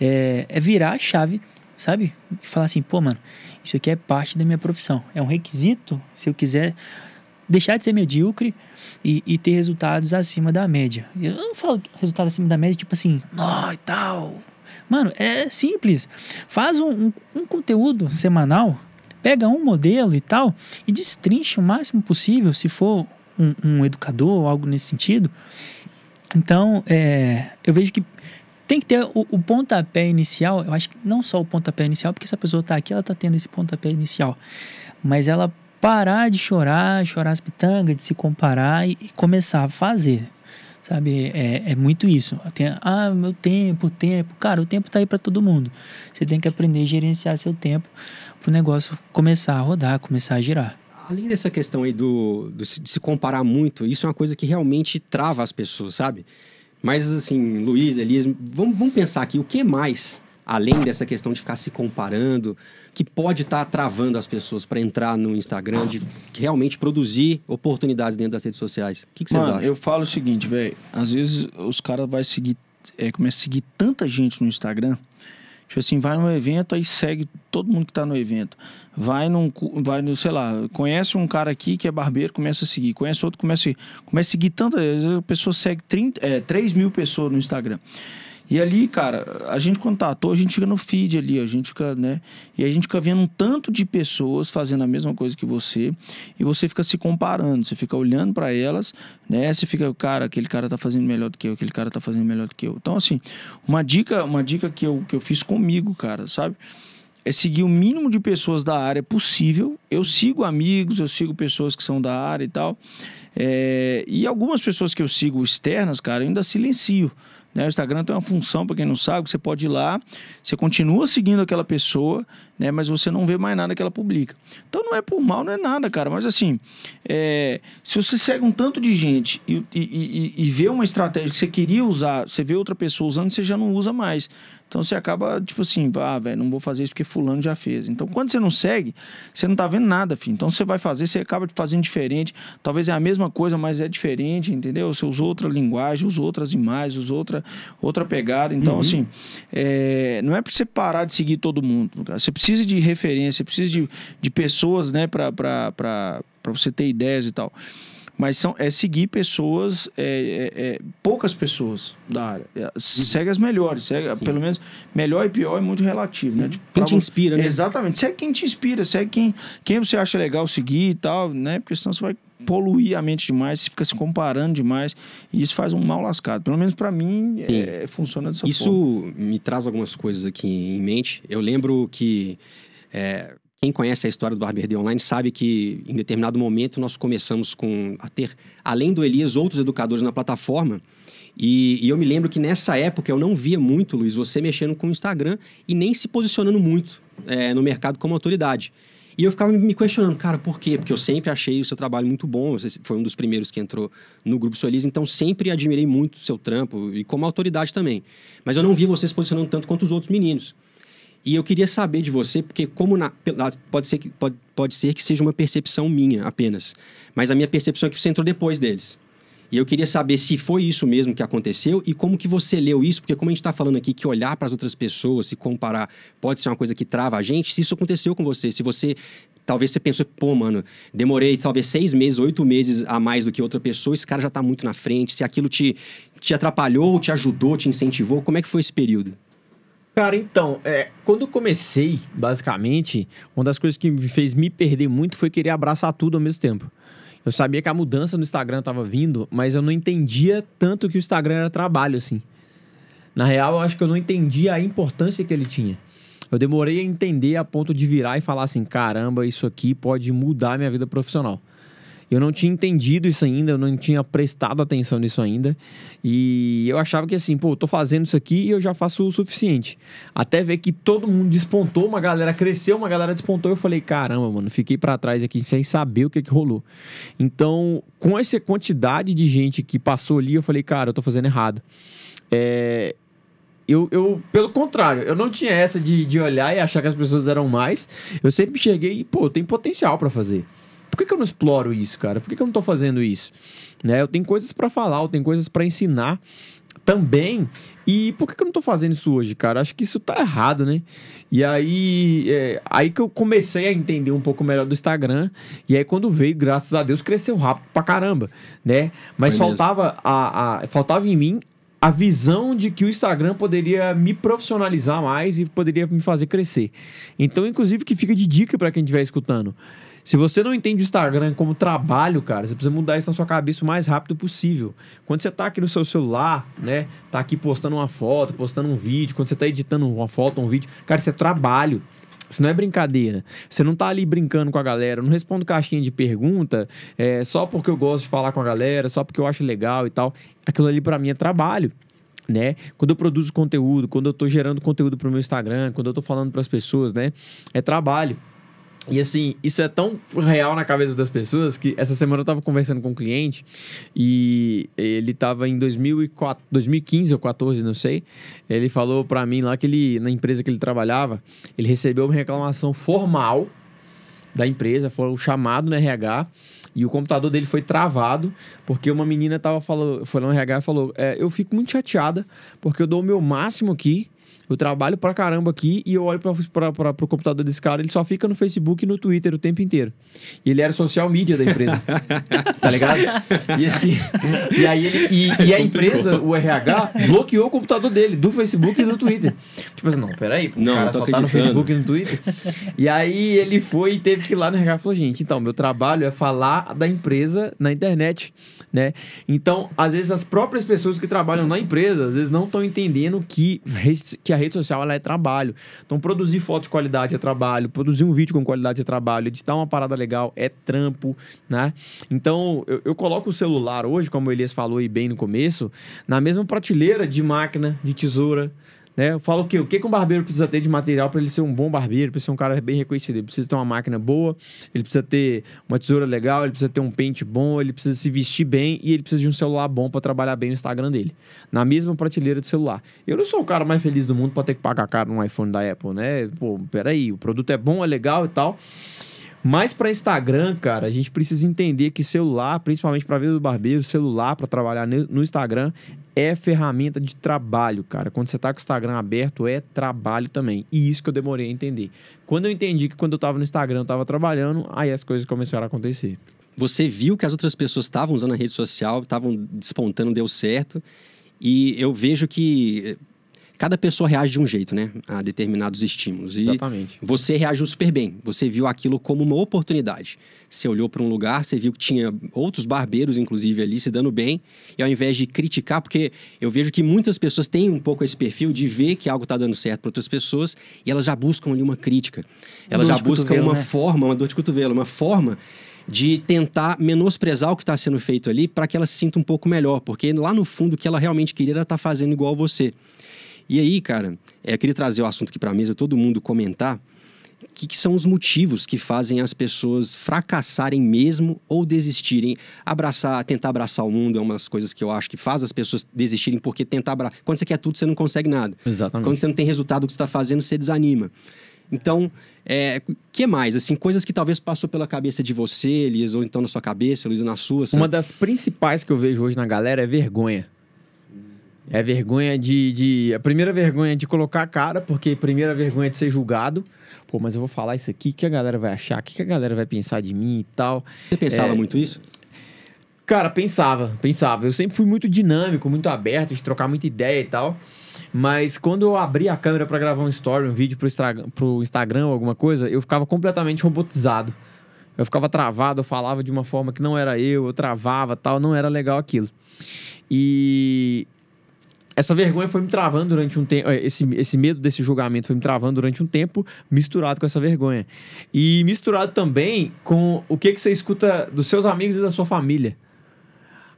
C: é, é virar a chave sabe? falar assim, pô, mano, isso aqui é parte da minha profissão. É um requisito se eu quiser deixar de ser medíocre e, e ter resultados acima da média. Eu não falo resultado acima da média, tipo assim, nó e tal. Mano, é simples. Faz um, um, um conteúdo semanal, pega um modelo e tal, e destrincha o máximo possível, se for um, um educador ou algo nesse sentido. Então, é, eu vejo que tem que ter o, o, pontapé inicial. Eu acho que não só o pontapé inicial, porque se a pessoa está aqui, ela está tendo esse pontapé inicial. Mas ela parar de chorar, chorar as pitangas, de se comparar e, e começar a fazer. Sabe, é, é muito isso. Tem, ah, meu tempo, tempo. Cara, o tempo está aí para todo mundo. Você tem que aprender a gerenciar seu tempo para o negócio começar a rodar, começar a girar.
A: Além dessa questão aí do, do de se comparar muito, isso é uma coisa que realmente trava as pessoas, sabe? Mas, assim, Luiz, Elias, vamos, vamos pensar aqui, o que mais, além dessa questão de ficar se comparando, que pode estar tá travando as pessoas para entrar no Instagram, de realmente produzir oportunidades dentro
D: das redes sociais? O que, vocês acham? eu falo o seguinte, velho, às vezes os caras vão seguir, é, começa a seguir tanta gente no Instagram Tipo assim, vai num evento, aí segue todo mundo que tá no evento. Vai num, vai no, sei lá, conhece um cara aqui que é barbeiro, começa a seguir. Conhece outro, começa a seguir. Começa a seguir tantas vezes, a pessoa segue 30, é, 3 mil pessoas no Instagram. E ali, cara, a gente contatou tá a gente fica no feed ali, a gente fica, né? E a gente fica vendo um tanto de pessoas fazendo a mesma coisa que você, e você fica se comparando, você fica olhando para elas, né? Você fica, cara, aquele cara tá fazendo melhor do que eu, aquele cara tá fazendo melhor do que eu. Então, assim, uma dica, uma dica que eu, que eu fiz comigo, cara, sabe? é seguir o mínimo de pessoas da área possível. Eu sigo amigos, eu sigo pessoas que são da área e tal. É, e algumas pessoas que eu sigo externas, cara, eu ainda silencio. Né? O Instagram tem uma função, para quem não sabe, que você pode ir lá, você continua seguindo aquela pessoa, né? mas você não vê mais nada que ela publica. Então não é por mal, não é nada, cara. Mas assim, é... se você segue um tanto de gente e, e, e, e vê uma estratégia que você queria usar, você vê outra pessoa usando, você já não usa mais. Então você acaba, tipo assim, ah, velho, não vou fazer isso porque fulano já fez. Então, quando você não segue, você não tá vendo nada, filho. Então você vai fazer, você acaba fazendo diferente. Talvez é a mesma coisa, mas é diferente, entendeu? Você usa outra linguagem, usa outras imagens, usa outra, outra pegada. Então, uhum. assim, é, não é pra você parar de seguir todo mundo. Cara. Você precisa de referência, você precisa de, de pessoas, né, pra, pra, pra, pra você ter ideias e tal mas são, é seguir pessoas, é, é, é, poucas pessoas da área. É, segue as melhores, segue, pelo menos melhor e pior é muito relativo, né? Uhum. Tipo, quem te inspira, né? Exatamente, segue quem te inspira, segue quem, quem você acha legal seguir e tal, né? Porque senão você vai poluir a mente demais, você fica se comparando demais e isso faz um mal lascado. Pelo menos para mim é, funciona dessa isso
A: forma. Isso me traz algumas coisas aqui em mente. Eu lembro que é, quem conhece a história do RBD Online sabe que em determinado momento nós começamos com a ter, além do Elias, outros educadores na plataforma. E, e eu me lembro que nessa época eu não via muito, Luiz, você mexendo com o Instagram e nem se posicionando muito é, no mercado como autoridade. E eu ficava me questionando, cara, por quê? Porque eu sempre achei o seu trabalho muito bom, você foi um dos primeiros que entrou no Grupo Solis, então sempre admirei muito o seu trampo e como autoridade também. Mas eu não vi você se posicionando tanto quanto os outros meninos. E eu queria saber de você, porque como na, pode, ser que, pode, pode ser que seja uma percepção minha apenas, mas a minha percepção é que você entrou depois deles. E eu queria saber se foi isso mesmo que aconteceu e como que você leu isso, porque como a gente está falando aqui que olhar para as outras pessoas, se comparar, pode ser uma coisa que trava a gente, se isso aconteceu com você, se você talvez você pensou, pô, mano, demorei talvez seis meses, oito meses a mais do que outra pessoa, esse cara já está muito na frente, se aquilo te, te atrapalhou, te ajudou, te incentivou, como é que foi esse período? Cara, então, é, quando eu comecei, basicamente,
B: uma das coisas que me fez me perder muito foi querer abraçar tudo ao mesmo tempo. Eu sabia que a mudança no Instagram estava vindo, mas eu não entendia tanto que o Instagram era trabalho, assim. Na real, eu acho que eu não entendia a importância que ele tinha. Eu demorei a entender a ponto de virar e falar assim: caramba, isso aqui pode mudar minha vida profissional. Eu não tinha entendido isso ainda, eu não tinha prestado atenção nisso ainda. E eu achava que assim, pô, tô fazendo isso aqui e eu já faço o suficiente. Até ver que todo mundo despontou, uma galera cresceu, uma galera despontou. Eu falei, caramba, mano, fiquei para trás aqui sem saber o que, que rolou. Então, com essa quantidade de gente que passou ali, eu falei, cara, eu tô fazendo errado. É, eu, eu, pelo contrário, eu não tinha essa de, de olhar e achar que as pessoas eram mais. Eu sempre cheguei e, pô, tem potencial para fazer por que, que eu não exploro isso, cara? Por que, que eu não estou fazendo isso? Né? Eu tenho coisas para falar, eu tenho coisas para ensinar também. E por que, que eu não estou fazendo isso hoje, cara? Acho que isso está errado, né? E aí, é, aí que eu comecei a entender um pouco melhor do Instagram. E aí, quando veio, graças a Deus, cresceu rápido pra caramba, né? Mas faltava, a, a, faltava em mim a visão de que o Instagram poderia me profissionalizar mais e poderia me fazer crescer. Então, inclusive, que fica de dica para quem estiver escutando. Se você não entende o Instagram como trabalho, cara, você precisa mudar isso na sua cabeça o mais rápido possível. Quando você tá aqui no seu celular, né? Tá aqui postando uma foto, postando um vídeo, quando você tá editando uma foto, um vídeo, cara, isso é trabalho. Isso não é brincadeira. Você não tá ali brincando com a galera, eu não respondo caixinha de pergunta é, só porque eu gosto de falar com a galera, só porque eu acho legal e tal. Aquilo ali para mim é trabalho. Né? Quando eu produzo conteúdo, quando eu estou gerando conteúdo para o meu Instagram, quando eu estou falando para as pessoas, né? É trabalho. E assim, isso é tão real na cabeça das pessoas que essa semana eu tava conversando com um cliente e ele tava em 2004, 2015 ou 14, não sei. Ele falou para mim lá que ele, na empresa que ele trabalhava, ele recebeu uma reclamação formal da empresa, foi o chamado no RH e o computador dele foi travado porque uma menina tava falou foi no RH e falou: é, Eu fico muito chateada porque eu dou o meu máximo aqui eu trabalho pra caramba aqui e eu olho pra, pra, pra, pro computador desse cara, ele só fica no Facebook e no Twitter o tempo inteiro. E ele era social media da empresa. tá ligado? E assim.
C: E aí ele, e, e, a empresa, o RH,
B: bloqueou o computador dele, do Facebook e do Twitter. Tipo assim, não, peraí, pô, não, o cara tá só acreditando. tá no Facebook e no Twitter. E aí ele foi e teve que ir lá no RH e falou: gente, então, meu trabalho é falar da empresa na internet, né? Então, às vezes, as próprias pessoas que trabalham na empresa, às vezes, não estão entendendo que, que a rede social ela é trabalho. Então, produzir foto de qualidade é trabalho, produzir um vídeo com qualidade é trabalho, editar uma parada legal é trampo, né? Então, eu, eu coloco o celular hoje, como o Elias falou aí bem no começo, na mesma prateleira de máquina, de tesoura, né? Eu falo o quê? O que, que um barbeiro precisa ter de material para ele ser um bom barbeiro, para ser um cara bem reconhecido? Ele precisa ter uma máquina boa, ele precisa ter uma tesoura legal, ele precisa ter um pente bom, ele precisa se vestir bem e ele precisa de um celular bom para trabalhar bem o Instagram dele. Na mesma prateleira do celular. Eu não sou o cara mais feliz do mundo para ter que pagar caro num iPhone da Apple, né? Pô, peraí, o produto é bom, é legal e tal. Mas para Instagram, cara, a gente precisa entender que celular, principalmente para vida do barbeiro, celular para trabalhar no Instagram é ferramenta de trabalho, cara. Quando você tá com o Instagram aberto, é trabalho também. E isso que eu demorei a entender. Quando eu entendi que quando eu tava no Instagram, eu tava trabalhando, aí as coisas começaram a acontecer.
A: Você viu que as outras pessoas estavam usando a rede social, estavam despontando, deu certo. E eu vejo que cada pessoa reage de um jeito, né? A determinados estímulos. E Exatamente. você reagiu super bem. Você viu aquilo como uma oportunidade. Você olhou para um lugar, você viu que tinha outros barbeiros, inclusive, ali se dando bem. E ao invés de criticar, porque eu vejo que muitas pessoas têm um pouco esse perfil de ver que algo está dando certo para outras pessoas e elas já buscam ali uma crítica.
C: Elas já buscam uma né?
A: forma, uma dor de cotovelo, uma forma de tentar menosprezar o que está sendo feito ali para que ela se sinta um pouco melhor, porque lá no fundo o que ela realmente queria era estar tá fazendo igual você. E aí, cara, é, eu queria trazer o assunto aqui para a mesa, todo mundo comentar. O que, que, são os motivos que fazem as pessoas fracassarem mesmo ou desistirem? Abraçar, tentar abraçar o mundo é umas coisas que eu acho que faz as pessoas desistirem, porque tentar abraçar. Quando você quer tudo, você não consegue nada. Exatamente. Quando você não tem resultado do que está fazendo, você desanima. Então, é, que mais? Assim, coisas que talvez passou pela cabeça de você, Elias, ou então na sua cabeça, Luiz, ou na sua. Sabe? Uma das principais que eu vejo hoje na galera é vergonha.
B: É vergonha de, de. A primeira vergonha é de colocar a cara, porque a primeira vergonha é de ser julgado. Pô, mas eu vou falar isso aqui, o que a galera vai achar? O que a galera vai pensar de mim e tal? Você pensava é... muito isso? Cara, pensava, pensava. Eu sempre fui muito dinâmico, muito aberto, de trocar muita ideia e tal. Mas quando eu abri a câmera para gravar um story, um vídeo pro, Instagram, pro Instagram ou alguma coisa, eu ficava completamente robotizado. Eu ficava travado, eu falava de uma forma que não era eu, eu travava tal, não era legal aquilo. E essa vergonha foi me travando durante um tempo. Eh, esse, esse medo desse julgamento foi me travando durante um tempo, misturado com essa vergonha. E misturado também com o que, que você escuta dos seus amigos e da sua família.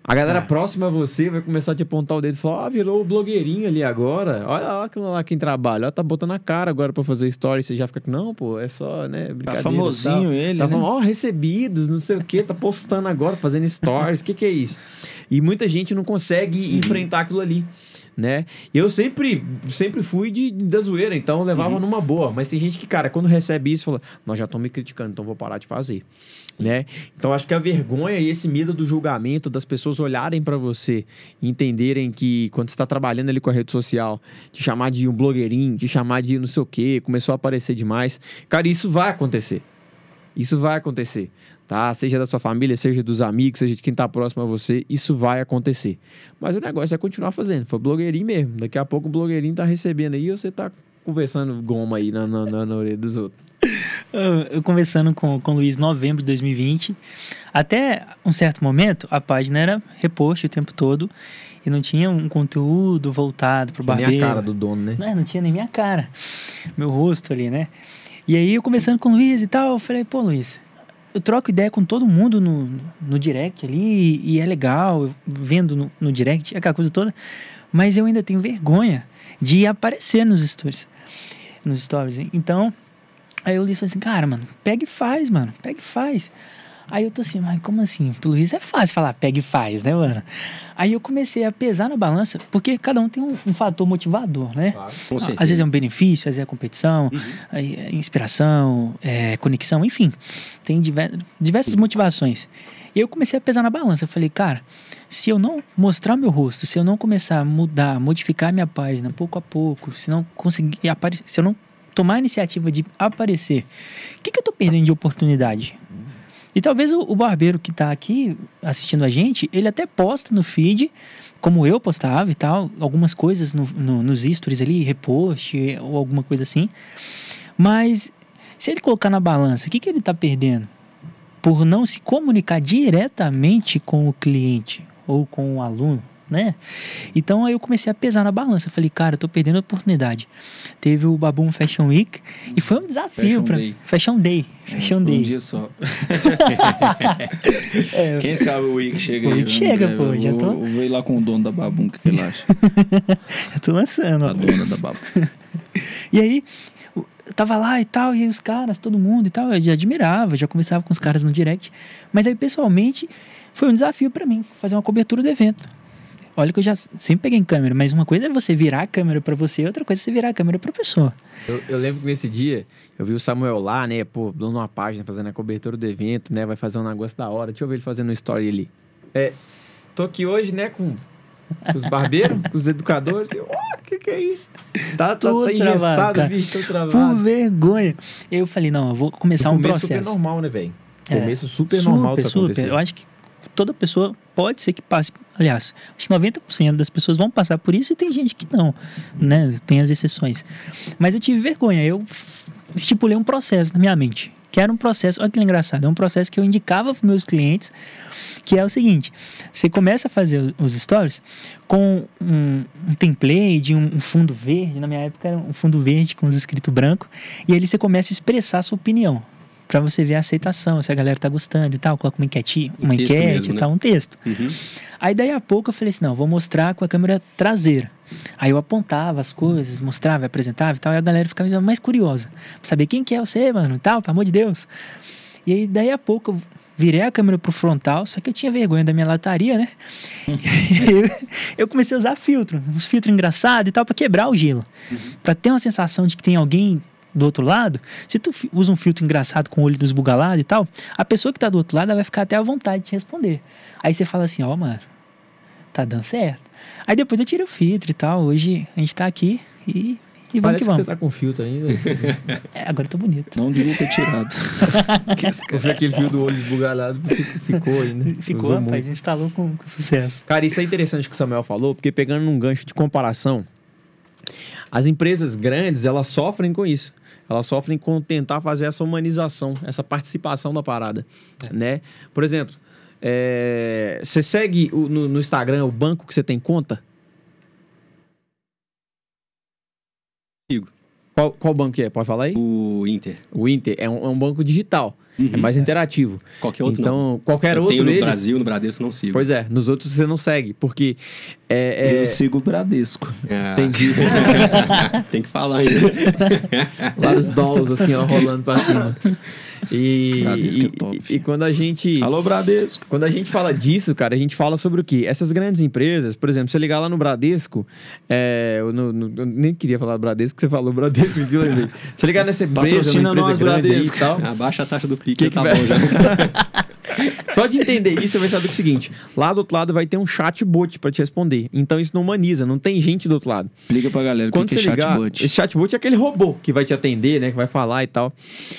B: A galera é. próxima a você vai começar a te apontar o dedo e falar: Ó, virou o blogueirinho ali agora. Olha lá, lá quem trabalha. Ó, tá botando a cara agora pra fazer stories Você já fica, não, pô, é só, né? Tá famosinho ele. Tá falando, né? ó, oh, recebidos, não sei o quê, tá postando agora, fazendo stories. O que, que é isso? E muita gente não consegue uhum. enfrentar aquilo ali né? Eu sempre, sempre fui de, da zoeira, então levava uhum. numa boa. Mas tem gente que, cara, quando recebe isso, fala: Nós já estão me criticando, então vou parar de fazer, né? Então acho que a vergonha e esse medo do julgamento, das pessoas olharem para você, entenderem que quando você está trabalhando ali com a rede social, te chamar de um blogueirinho, te chamar de não sei o quê, começou a aparecer demais. Cara, isso vai acontecer. Isso vai acontecer tá? Seja da sua família, seja dos amigos, seja de quem está próximo a você, isso vai acontecer. Mas o negócio é continuar fazendo. Foi blogueirinho mesmo. Daqui a pouco o blogueirinho tá recebendo aí e você tá conversando goma aí na, na, na, na orelha dos outros.
C: Eu, conversando com, com o Luiz em novembro de 2020, até um certo momento a página era reposto o tempo todo e não tinha um conteúdo voltado pro barbeiro. Nem a cara do dono, né? Não, não tinha nem minha cara. Meu rosto ali, né? E aí eu conversando com o Luiz e tal, eu falei, pô, Luiz, eu troco ideia com todo mundo no, no direct ali e, é legal, vendo no, no direct, aquela coisa toda. Mas eu ainda tenho vergonha de aparecer nos stories. Nos stories. Então, aí eu li assim, cara, mano, pega e faz, mano, pega e faz. Aí eu tô assim, mas como assim? Pelo Luiz é fácil falar pega e faz, né, mano? Aí eu comecei a pesar na balança, porque cada um tem um, um fator motivador, né? Claro, com ah, às vezes é um benefício, às vezes é competição, uhum. é inspiração, é conexão, enfim. Tem diver, diversas motivações. E eu comecei a pesar na balança. Eu falei, cara, se eu não mostrar meu rosto, se eu não começar a mudar, modificar minha página pouco a pouco, se não conseguir aparecer, se eu não tomar a iniciativa de aparecer, o que, que eu tô perdendo de oportunidade? E talvez o, o barbeiro que está aqui assistindo a gente, ele até posta no feed, como eu postava e tal, algumas coisas no, no, nos stories ali, repost ou alguma coisa assim. Mas se ele colocar na balança, o que, que ele está perdendo? Por não se comunicar diretamente com o cliente ou com o aluno né? Então aí eu comecei a pesar na balança. Eu falei, cara, eu tô perdendo a oportunidade. Teve o Babum Fashion Week e foi um desafio para Fashion Day. Fashion é, Day. Um dia só.
D: é, Quem sabe o Week chega o aí. Week né? chega, né? pô. Eu já tô... vou ir lá com o dono da Babum, que
C: relaxa. eu tô lançando. A dona da Babum. e aí, tava lá e tal, e aí os caras, todo mundo e tal, eu já admirava, já conversava com os caras no direct. Mas aí, pessoalmente, foi um desafio para mim fazer uma cobertura do evento olha que eu já sempre peguei em câmera, mas uma coisa é você virar a câmera para você, outra coisa é você virar a câmera para pessoa.
B: Eu, eu, lembro que nesse dia eu vi o Samuel lá, né, pô, dando uma página, fazendo a cobertura do evento, né, vai fazer um negócio da hora. Deixa eu ver ele fazendo um story ali. É, tô aqui hoje, né, com os barbeiros, com os educadores. eu, oh, que que é isso?
C: Tá, tô tá, tá engessado, travado, bicho, tô travado. Por vergonha. Eu falei, não, eu vou começar um processo. Né, é. Começo super normal, né, velho? Começo super, super normal. Super, super. Eu acho que toda pessoa pode ser que passe. Aliás, acho que 90% das pessoas vão passar por isso e tem gente que não, né? Tem as exceções. Mas eu tive vergonha, eu estipulei um processo na minha mente. Que era um processo, olha que engraçado, é um processo que eu indicava para meus clientes, que é o seguinte: você começa a fazer os stories com um, um template, um, um fundo verde, na minha época era um fundo verde com os escrito branco, e aí você começa a expressar a sua opinião para você ver a aceitação, se a galera tá gostando e tal. Coloca uma enquete, um uma enquete mesmo, e né? tal, né? um texto. Uhum. Aí daí a pouco eu falei assim: não, vou mostrar com a câmera traseira. Aí eu apontava as coisas, mostrava, apresentava e tal, e a galera ficava mais curiosa. Pra saber quem que é você, mano, e tal, pelo amor de Deus. E aí daí a pouco eu virei a câmera pro frontal, só que eu tinha vergonha da minha lataria, né? eu, eu, comecei a usar filtro, uns filtros engraçados e tal, para quebrar o gelo. Uhum. para ter uma sensação de que tem alguém do outro lado, se tu usa um filtro engraçado com o olho desbugalado e tal, a pessoa que tá do outro lado ela vai ficar até à vontade de responder. Aí você fala assim, ó, oh, mano, tá dando certo. Aí depois eu tiro o filtro e tal. Hoje a gente tá aqui e e vamos que, vamos. que você tá com filtro ainda. É, agora eu tô bonito. Não devia ter tirado. eu vi aquele fio do olho esbugalhado, ficou ainda. Né? Ficou, Usou rapaz, muito. instalou com, com, sucesso.
B: Cara, isso é interessante que o Samuel falou, porque pegando um gancho de comparação, as empresas grandes, elas sofrem com isso elas sofrem com tentar fazer essa humanização, essa participação da parada, é. né? Por exemplo, é... você segue o, no, no Instagram o banco que você tem conta? Sigo. Qual, qual banco é? Pode falar aí? O Inter. O Inter é um, é um banco digital. Uhum, é mais interativo. Qualquer outro Então, não. qualquer eu outro tenho no deles, Brasil,
A: no Bradesco, não sigo. Pois
B: é, nos outros você não segue, porque... É, é eu sigo o Bradesco.
A: É. Entendi. Tem que falar ainda. Vários dólares,
B: assim, ó, rolando pra cima. E, é e, quando a gente. Alô, Bradesco! Quando a gente fala disso, cara, a gente fala sobre o quê? Essas grandes empresas, por exemplo, você ligar lá no Bradesco, é, eu, não, não, eu nem queria falar do Bradesco, que você falou Bradesco Se Você ligar nessa empresa, Patrocina uma empresa nós, grande Bradesco. e tal.
A: Abaixa a taxa do pique, que que tá vai... bom já.
B: Só de entender isso, você vai saber o seguinte: lá do outro lado vai ter um chatbot para te responder. Então isso não humaniza, não tem gente do outro lado.
D: Liga pra galera, quando que você é ligar, chatbot?
B: Esse chatbot é aquele robô que vai te atender, né? Que vai falar e tal.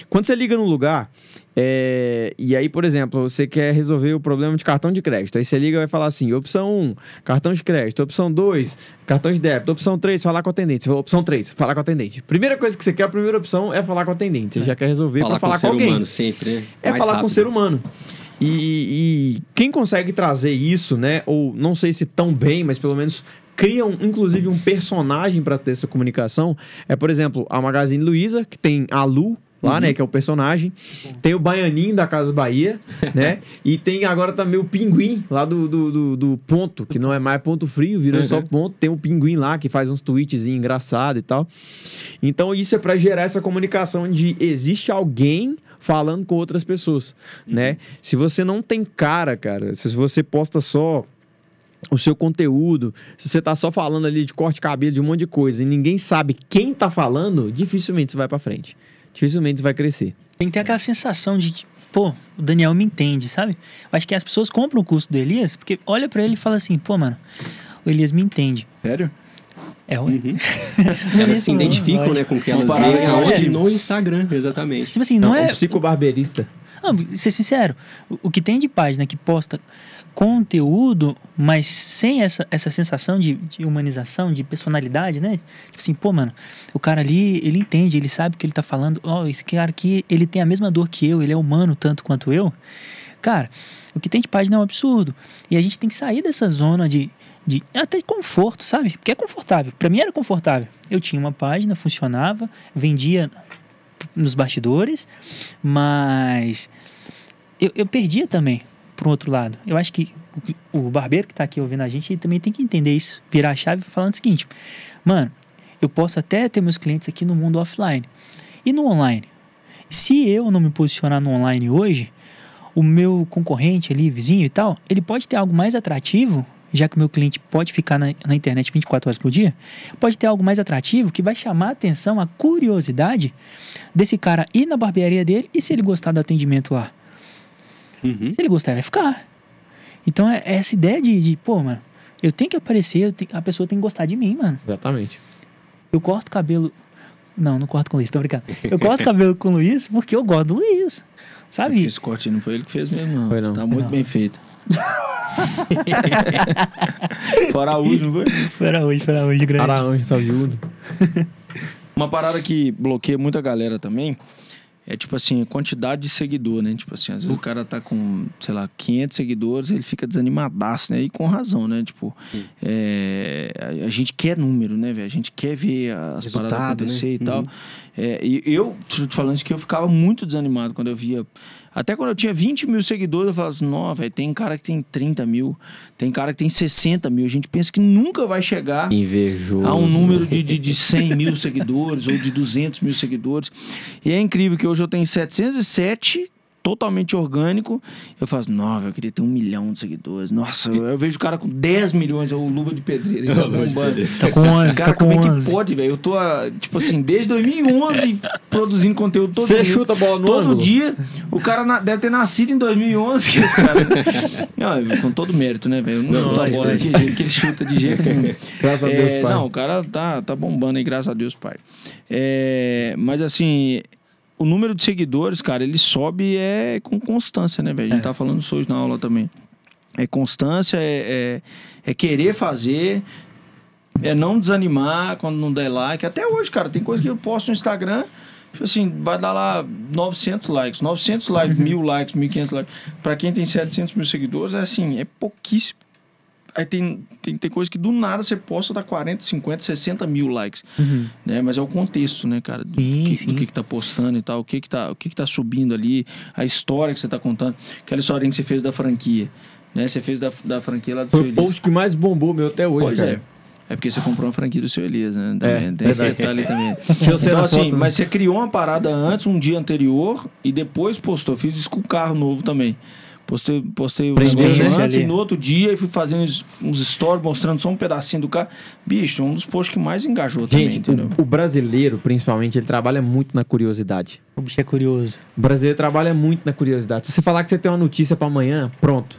B: Quando você liga num lugar, lugar. É, e aí, por exemplo, você quer resolver o problema de cartão de crédito. Aí você liga e vai falar assim: opção 1, cartão de crédito, opção 2, cartão de débito, opção 3, falar com o atendente. Você falou, opção 3, falar com o atendente. Primeira coisa que você quer, a primeira opção é falar com o atendente. Você é. já quer resolver para falar com, com alguém. Humano,
A: sempre, né? É falar rápido.
B: com o ser humano. E, e quem consegue trazer isso, né? Ou não sei se tão bem, mas pelo menos criam inclusive um personagem para ter essa comunicação. É, por exemplo, a Magazine Luiza, que tem a Lu, lá, né, uhum. né? Que é o personagem. Tem o Baianinho da Casa Bahia, né? e tem agora também o Pinguim lá do, do, do, do Ponto, que não é mais Ponto Frio, virou uhum. só Ponto. Tem o Pinguim lá que faz uns tweets engraçados e tal. Então isso é para gerar essa comunicação de existe alguém falando com outras pessoas, uhum. né? Se você não tem cara, cara, se você posta só o seu conteúdo, se você tá só falando ali de corte de cabelo, de um monte de coisa, e ninguém
C: sabe quem tá falando, dificilmente você vai para frente dificilmente vai crescer. Tem que ter aquela sensação de que, pô, o Daniel me entende, sabe? Acho que as pessoas compram o curso do Elias porque olha para ele e fala assim, pô, mano, o Elias me entende. Sério? É ruim. Uhum. elas se identificam, né, com o que elas veem é, É.
A: No Instagram, exatamente. Tipo assim, não, não é... Um
C: psicobarbeirista. Não, ser sincero, o que tem de página que posta conteúdo, mas sem essa, essa sensação de, de humanização, de personalidade, né? Tipo assim, pô, mano, o cara ali, ele entende, ele sabe o que ele tá falando. Ó, oh, esse cara aqui, ele tem a mesma dor que eu, ele é humano tanto quanto eu. Cara, o que tem de página é um absurdo. E a gente tem que sair dessa zona de, de até de conforto, sabe? Porque é confortável. Para mim era confortável. Eu tinha uma página, funcionava, vendia nos bastidores, mas eu, eu perdia também para um outro lado. Eu acho que o, barbeiro que está aqui ouvindo a gente também tem que entender isso, virar a chave falando o seguinte: mano, eu posso até ter meus clientes aqui no mundo offline e no online. Se eu não me posicionar no online hoje, o meu concorrente ali, vizinho e tal, ele pode ter algo mais atrativo já que meu cliente pode ficar na, na, internet 24 horas por dia, pode ter algo mais atrativo que vai chamar a atenção, a curiosidade desse cara ir na barbearia dele e se ele gostar do atendimento lá. Uhum. Se ele gostar, vai ficar. Então é, é essa ideia de, de, pô, mano, eu tenho que aparecer, tenho, a pessoa tem que gostar de mim, mano. Exatamente. Eu corto cabelo. Não, não corto com o Luiz, tô brincando. Eu corto cabelo com o Luiz porque eu gosto do Luiz.
D: Sabe? esse corte não foi ele que fez mesmo, não. Foi não. Tá muito não. bem feito. fora hoje, não foi? Fora
B: hoje, fora hoje, grande. Fora hoje, saúde.
D: Uma parada que bloqueia muita galera também é tipo assim, a quantidade de seguidor, né? Tipo assim, às vezes o cara tá com, sei lá, 500 seguidores, ele fica desanimadaço, né? E com razão, né? Tipo, uhum. é, a, a, gente quer número, né, velho? A gente quer ver as Resultado, paradas acontecer né? e tal. Uhum. É, e eu, te falando isso que eu ficava muito desanimado quando eu via até quando eu tinha 20 mil seguidores, eu falava assim, não, velho, tem cara que tem 30 mil, tem cara que tem 60 mil. A gente pensa que nunca vai chegar Invejoso. a um número de, de, de 100 mil seguidores ou de 200 mil seguidores. E é incrível que hoje eu tenho 707 totalmente orgânico. Eu falo, assim, nossa, eu queria ter um milhão de seguidores. Nossa, eu, eu vejo o cara com 10 milhões, ou Luva de Pedreiro. tá bombando Tá com 11, cara, tá com como 11. é que pode, velho? Eu tô, tipo assim, desde 2011 produzindo conteúdo todo Cê dia. Você chuta a bola no Todo ângulo. dia. O cara na, deve ter nascido em 2011, esse cara. não, é, com todo mérito, né, velho? Não, não chuto a bola de jeito que ele chuta de jeito nenhum. graças é, a Deus, é, pai. Não, o cara tá, tá bombando aí, graças a Deus, pai. É, mas assim, o número de seguidores, cara, ele sobe é com constância, né, velho? A gente é. tá falando isso hoje na aula também. É constância, é, é, é, querer fazer, é não desanimar quando não der like. Até hoje, cara, tem coisa que eu posto no Instagram, tipo assim, vai dar lá 900 likes, 900 likes, 1.000 uhum. likes, 1.500 likes. Pra quem tem 700 mil seguidores, é assim, é pouquíssimo. Aí tem, tem, tem coisa que do nada você posta dá 40, 50, 60 mil likes. Uhum. Né? Mas é o contexto, né, cara? Do, sim, que, sim. do que, que tá postando e tal, o que que tá, o que que tá subindo ali, a história que você tá contando. Aquela história que você fez da franquia. Né? Você fez da, da franquia lá do Foi o post que mais bombou meu até hoje, pois é. cara. É. É porque você comprou uma franquia do seu Elias, né? É, tem também. então, assim, foto, né? mas você criou uma parada antes, um dia anterior, e depois postou. Fiz isso com o carro novo também. Postei, postei o negócio né? antes e no outro dia e fui fazendo uns stories mostrando só um pedacinho do carro. Bicho, é um dos posts que mais engajou Gente, também,
B: o, o, brasileiro, principalmente, ele trabalha muito na curiosidade. O bicho é curioso. O brasileiro trabalha muito na curiosidade. Se você falar que você tem uma notícia para amanhã, pronto.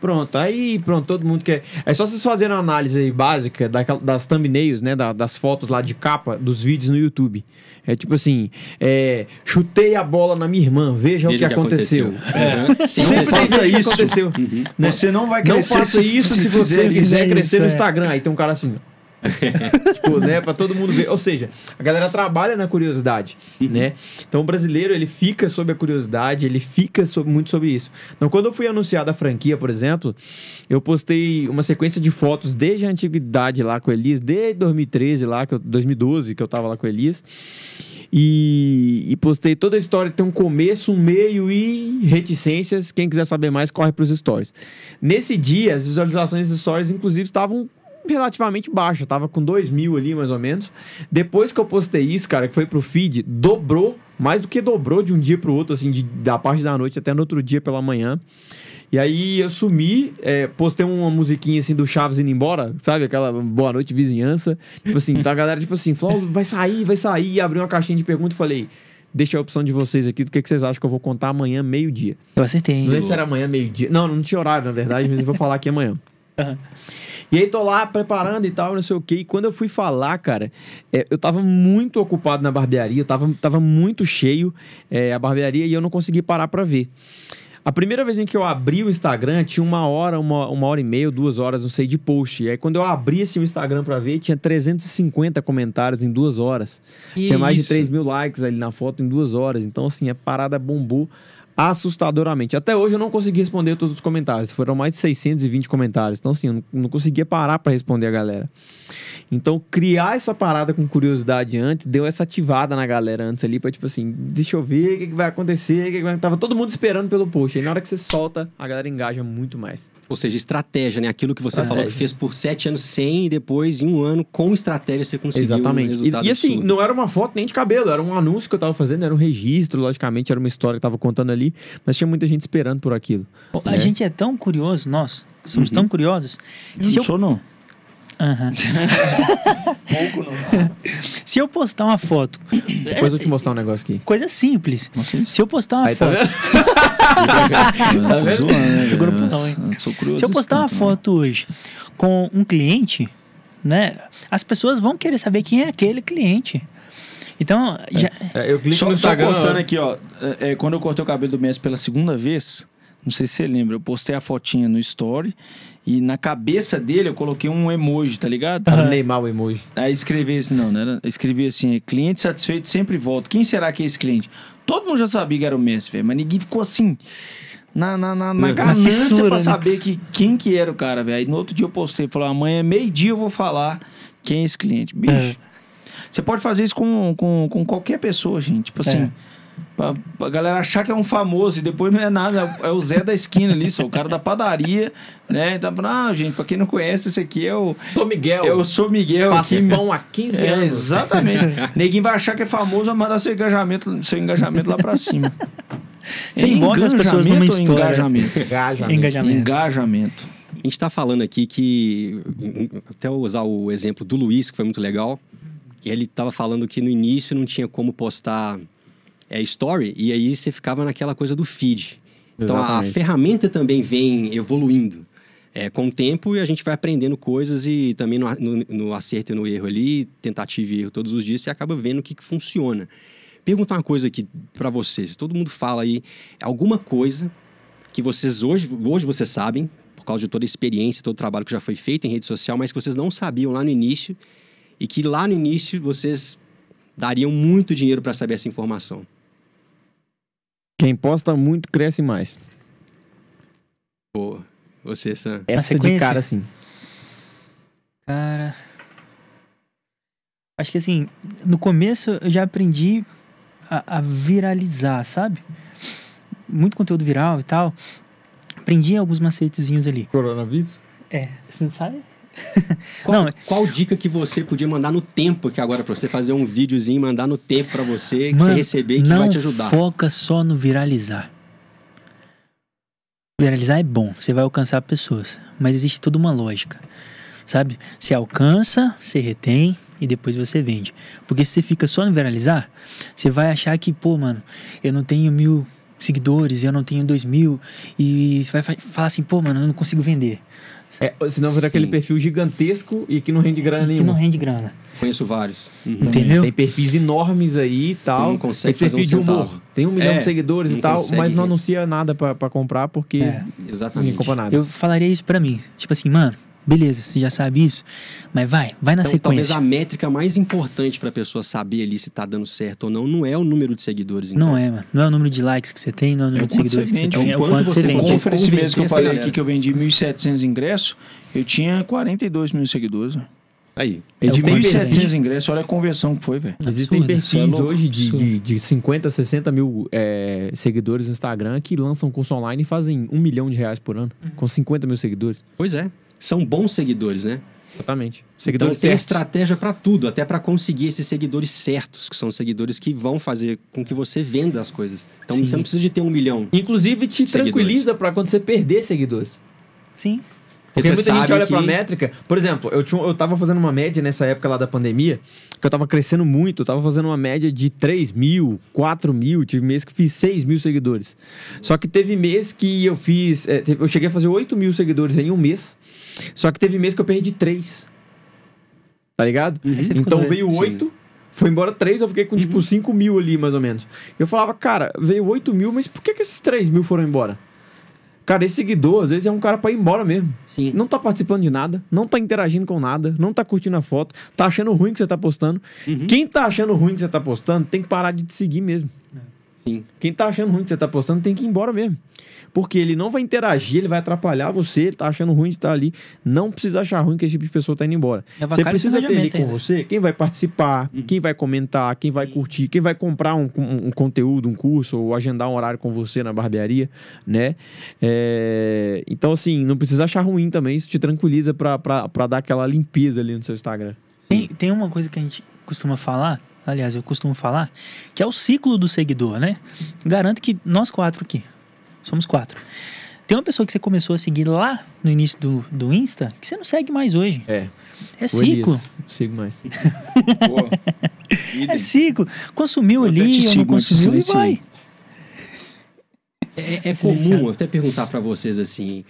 B: Pronto, aí pronto, todo mundo quer. É só vocês fazerem uma análise básica das thumbnails, né? das fotos lá de capa dos vídeos no YouTube. É tipo assim, é, chutei a bola na minha irmã, veja, veja o que, que aconteceu. aconteceu. É. Uhum. Sempre faça isso. Aconteceu, uhum. Né? Você não vai crescer. Não faça isso se, se, você quiser crescer no é. Instagram. Aí tem um cara assim, tipo, né, para todo mundo ver. Ou seja, a galera trabalha na curiosidade, uhum. né? Então o brasileiro, ele fica sobre a curiosidade, ele fica sobre, muito sobre isso. Então quando eu fui anunciado a franquia, por exemplo, eu postei uma sequência de fotos desde a antiguidade lá com o Elias, desde 2013 lá, que eu, 2012 que eu tava lá com o Elias. E, e, postei toda a história. Tem um começo, um meio e reticências. Quem quiser saber mais, corre para os stories. Nesse dia, as visualizações dos stories, inclusive, estavam relativamente baixa, tava com 2 mil ali mais ou menos. Depois que eu postei isso, cara, que foi pro feed, dobrou, mais do que dobrou de um dia pro outro, assim, de, da parte da noite até no outro dia pela manhã. E aí eu sumi, é, postei uma musiquinha assim do Chaves indo embora, sabe? Aquela boa noite vizinhança. Tipo assim, tá a galera tipo assim, falou, vai sair, vai sair. E uma caixinha de perguntas e falei, deixa a opção de vocês aqui do que, que vocês acham que eu vou contar amanhã, meio-dia.
C: Eu acertei, hein? Não sei se era
B: amanhã, meio-dia. Não, não tinha horário, na verdade, mas eu vou falar aqui amanhã. Uhum. E aí tô lá preparando e tal, não sei o quê. E quando eu fui falar, cara, é, eu tava muito ocupado na barbearia, eu tava, tava muito cheio é, a barbearia e eu não consegui parar para ver. A primeira vez em que eu abri o Instagram, tinha uma hora, uma, uma hora e meia, duas horas, não sei, de post. E aí, quando eu abri assim, o Instagram para ver, tinha 350 comentários em duas horas. Que tinha mais de 3 mil likes ali na foto em duas horas. Então, assim, a parada bombou assustadoramente. Até hoje eu não consegui responder todos os comentários. Foram mais de 620 comentários. Então, assim, eu não, não conseguia parar para responder a galera. Então, criar essa parada com curiosidade antes deu essa ativada na galera antes ali, pra tipo assim, deixa eu ver o que, que, vai acontecer, que, que vai...
A: tava todo mundo esperando pelo post. Aí na hora que você solta, a galera engaja muito mais. Ou seja, estratégia, né? Aquilo que você estratégia. falou que é. fez por sete anos sem e depois, em um ano, com estratégia, você conseguiu Exatamente. Um e, e, assim, absurdo.
B: não era uma foto nem de cabelo, era um anúncio que eu tava fazendo, era um registro, logicamente, era uma história que eu tava contando ali, mas tinha muita gente esperando por aquilo. né? A gente
C: é tão curioso, nós, somos uhum. tão curiosos. Que eu não eu... sou, não. Uhum. Se eu postar uma foto. Depois eu te mostrar um negócio aqui. Coisa simples. Assim? Se eu postar uma tá foto. Tá né, Se eu postar uma né? foto hoje com um cliente, né? As pessoas vão querer saber quem é aquele cliente. Então, é. já... É, eu clico só, no Instagram. Só cortando aqui,
D: ó. É, é, quando eu cortei o cabelo do mês pela segunda vez, não sei se você lembra, eu postei a fotinha no story e na cabeça dele eu coloquei um emoji, tá ligado? Uhum. Neymar o emoji. Aí escrevi assim, não, né? Escrevi assim, é, cliente satisfeito sempre volta. Quem será que é esse cliente? Todo mundo já sabia que era o Messi, velho, mas ninguém ficou assim na, na, na, na ganância fissura, pra né? saber que, quem que era o cara, velho. Aí no outro dia eu postei, falou, amanhã é meio-dia eu vou falar quem é esse cliente. Bicho, é. você pode fazer isso com, com, com qualquer pessoa, gente. Tipo assim... É Pra, pra galera achar que é um famoso e depois não é nada, é o Zé da esquina ali, só o cara da padaria, né? então falando, ah, gente, pra quem não conhece, esse aqui é o. Sou Miguel. Eu é sou Miguel. Faço aqui. pão há 15 é, anos. Exatamente. Neguinho vai achar que é famoso, vai mandar seu engajamento, seu engajamento lá pra cima.
C: Você é envolve as pessoas numa história. Engajamento? engajamento. Engajamento.
D: engajamento. A gente tá falando
A: aqui que. Até usar o exemplo do Luiz, que foi muito legal. Que ele tava falando que no início não tinha como postar é, story, e aí você ficava naquela coisa do feed. Então Exatamente. a ferramenta também vem evoluindo. É, com o tempo e a gente vai aprendendo coisas e também no, no, no acerto e no erro ali, tentativa e erro todos os dias, você acaba vendo o que, que funciona. Perguntar uma coisa aqui para vocês. Todo mundo fala aí alguma coisa que vocês hoje, hoje vocês sabem, por causa de toda a experiência, todo o trabalho que já foi feito em rede social, mas que vocês não sabiam lá no início e que lá no início vocês dariam muito dinheiro para saber essa informação.
B: Quem posta muito cresce mais.
A: Boa. Você, Sam.
B: Essa de cara, assim.
C: Cara. Acho que assim, no começo eu já aprendi a, a viralizar, sabe? Muito conteúdo viral e tal. Aprendi alguns macetezinhos ali. Coronavírus? É, você não sabe?
A: Qual, não, qual dica que você podia mandar no tempo que agora para você fazer um videozinho, mandar no tempo para você, que Mano, você receber que vai te ajudar? Não
C: foca só no viralizar. Viralizar é bom, você vai alcançar pessoas, mas existe toda uma lógica. Sabe? Você alcança, você retém, e depois você vende. Porque se você fica só no viralizar, você vai achar que, pô, mano, eu não tenho mil seguidores, eu não tenho dois mil, e você vai falar assim, pô, mano, eu não consigo vender. É, senão vira aquele perfil gigantesco e que não rende grana nenhuma. Que não rende grana.
A: Conheço vários. Uhum.
C: Entendeu? Tem
B: perfis enormes aí e tal. Não consegue tem perfil um de humor. Centavo. Tem um milhão é, de seguidores e tal, consegue. mas não
C: anuncia nada para comprar porque é. exatamente. ninguém compra nada. Eu falaria isso para mim. Tipo assim, mano, Beleza, você já sabe isso. Mas vai, vai na então, sequência. Talvez a
A: métrica mais importante para a pessoa saber ali se está dando certo ou não, não é o número de seguidores. Então. Não é, mano.
C: Não é o número de likes que você tem, não é o número é de seguidores que você tem. É o é quanto, você vende. Como foi esse mês que eu falei aqui que
D: eu vendi 1.700 ingressos, eu tinha 42 mil seguidores. Né? Aí. É, Existem é 1.700 ingressos, olha a conversão que foi, velho. Existem perfis é hoje de, de,
B: de, 50, 60 mil é, seguidores no Instagram que lançam curso online e fazem um milhão de reais por ano, uhum. com 50 mil seguidores.
A: Pois é são bons seguidores, né? Exatamente. Então, seguidores então tem estratégia para tudo, até para conseguir esses seguidores certos, que são os seguidores que vão fazer com que você venda as coisas. Então Sim. você não precisa de ter um milhão. Inclusive te tranquiliza para quando você perder seguidores. Sim. Porque muita
B: gente olha que... pra métrica. Por exemplo, eu, tinha, eu tava fazendo uma média nessa época lá da pandemia, que eu tava crescendo muito, eu tava fazendo uma média de 3 mil, 4 mil, tive mês que fiz 6 mil seguidores. Só que teve mês que eu fiz. É, eu cheguei a fazer 8 mil seguidores em um mês. Só que teve mês que eu perdi 3. Tá ligado? Uhum. Então doido. veio 8. Sim. Foi embora 3, eu fiquei com tipo, uhum. tipo 5 mil ali, mais ou menos. Eu falava, cara, veio 8 mil, mas por que, que esses 3 mil foram embora? Cara, esse seguidor, às vezes, é um cara para ir embora mesmo. Sim. Não tá participando de nada, não tá interagindo com nada, não tá curtindo a foto, tá achando ruim que você tá postando. Uhum. Quem tá achando ruim que você tá postando tem que parar de te seguir mesmo. Sim. Quem tá achando ruim que você tá postando tem que ir embora mesmo. Porque ele não vai interagir, ele vai atrapalhar você, ele tá achando ruim de estar tá ali. Não precisa achar ruim que esse tipo de pessoa tá indo embora. É você precisa ter ele com você quem vai participar, uhum. quem vai comentar, quem vai curtir, quem vai comprar um, um, um, conteúdo, um curso, ou agendar um horário com você na barbearia, né? É... Então, assim, não precisa achar ruim também, isso te tranquiliza para dar aquela limpeza ali no seu Instagram.
C: Tem, tem uma coisa que a gente costuma falar aliás, eu costumo falar, que é o ciclo do seguidor, né? Garanto que nós quatro aqui, somos quatro. Tem uma pessoa que você começou a seguir lá no início do, do Insta que você não segue mais hoje. É. É ciclo. não sigo mais. é ciclo. Consumiu eu ali, ou não consumiu e vai.
A: É, é, é comum até perguntar para vocês assim,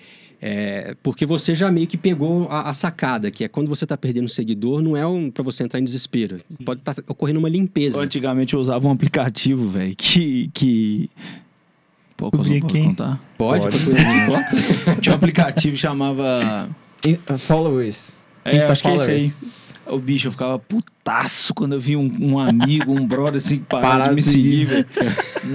A: é, porque você já meio que pegou a, a sacada, que é quando você está perdendo um seguidor, não é um, para você entrar em desespero. Pode estar tá
D: ocorrendo uma limpeza. Eu, antigamente eu usava um aplicativo, velho, que. que... Pô, Descobri posso, quem? Contar? Pode, pode. pode. Tinha um aplicativo chamava. Uh, Followers. É, acho que é esse aí. O bicho, eu ficava putaço quando eu vi um, um amigo, um brother assim, parar Parado de me seguir, velho.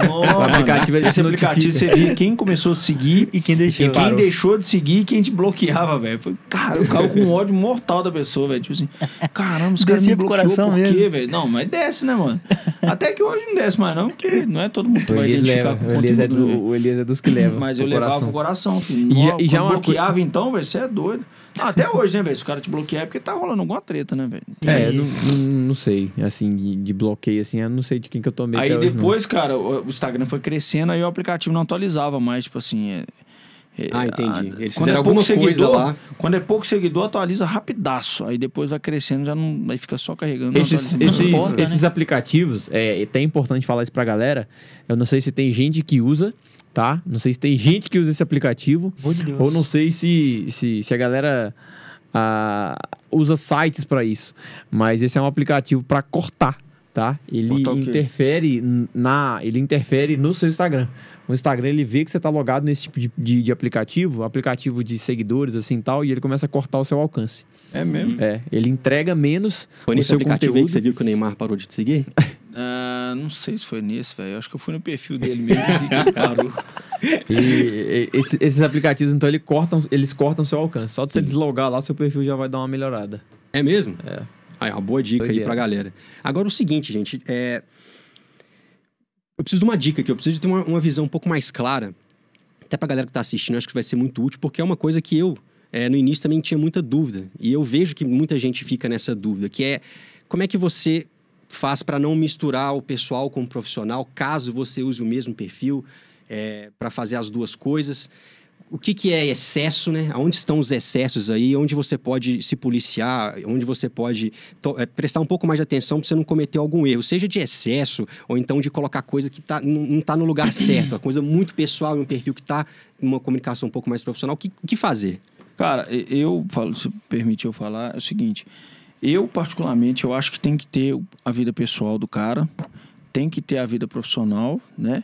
D: Nossa, aplicativo, esse aplicativo você via quem começou a seguir e quem deixou. E quem parou. deixou de seguir e quem te bloqueava, velho. Cara, eu ficava com um ódio mortal da pessoa, velho. Tipo assim, caramba, os caras me bloqueou por quê, velho? Não, mas desce, né, mano? Até que hoje não desce mais, não, porque não é todo mundo que vai identificar leva, com o Elias, é do, né,
B: o Elias é dos que leva. Mas eu levava pro
D: coração, filho. E já, e já bloqueava então, velho, você é doido até hoje, né, velho? Se o cara te bloquear é porque tá rolando alguma treta, né, velho? É, não,
B: não, sei. Assim, de, bloqueio, assim, eu não sei de quem que eu tomei. Aí é depois,
D: hoje, cara, o Instagram foi crescendo, aí o aplicativo não atualizava mais, tipo assim. É... É, ah, entendi. Ah, Eles quando fizeram é alguma coisa lá. Quando é pouco seguidor, atualiza rapidaço. Aí depois vai crescendo, já não. Aí fica só carregando. Esses, esses, porta, esses
B: né? aplicativos, é, é até importante falar isso pra galera. Eu não sei se tem gente que usa, tá? Não sei se tem gente que usa esse aplicativo. Deus. ou não sei se, se, se a galera. Ah, usa sites para isso, mas esse é um aplicativo para cortar tá? Ele interfere na, ele interfere no seu Instagram. O Instagram ele vê que você está logado nesse tipo de, de, de, aplicativo, aplicativo de seguidores assim tal, e ele começa a cortar o seu alcance. É mesmo? É, ele entrega menos. Foi nesse aplicativo conteúdo. aí que você
A: viu que o Neymar parou
B: de te seguir?
D: Uh, não sei se foi nesse, velho. Acho que eu fui no perfil dele mesmo assim, e parou.
B: E, e esses, esses, aplicativos, então, eles cortam, eles cortam seu alcance. Só de você Sim. deslogar
A: lá, seu perfil já vai dar uma melhorada. É mesmo? É. Aí, uma boa dica Doideira. aí pra galera. Agora o seguinte, gente, é... Eu preciso de uma dica aqui, eu preciso de ter uma, uma visão um pouco mais clara, até pra galera que tá assistindo, acho que vai ser muito útil, porque é uma coisa que eu, é, no início, também tinha muita dúvida. E eu vejo que muita gente fica nessa dúvida, que é como é que você faz para não misturar o pessoal com o profissional, caso você use o mesmo perfil é, para fazer as duas coisas o que, que é excesso, né? Onde estão os excessos aí? Onde você pode se policiar? Onde você pode é, prestar um pouco mais de atenção para você não cometer algum erro, seja de excesso ou então de colocar coisa que tá, não está no lugar certo, a coisa muito
D: pessoal e um perfil que está uma comunicação um pouco mais profissional. O que, que fazer? Cara, eu falo, se permitir eu falar, é o seguinte. Eu, particularmente, eu acho que tem que ter a vida pessoal do cara, tem que ter a vida profissional, né?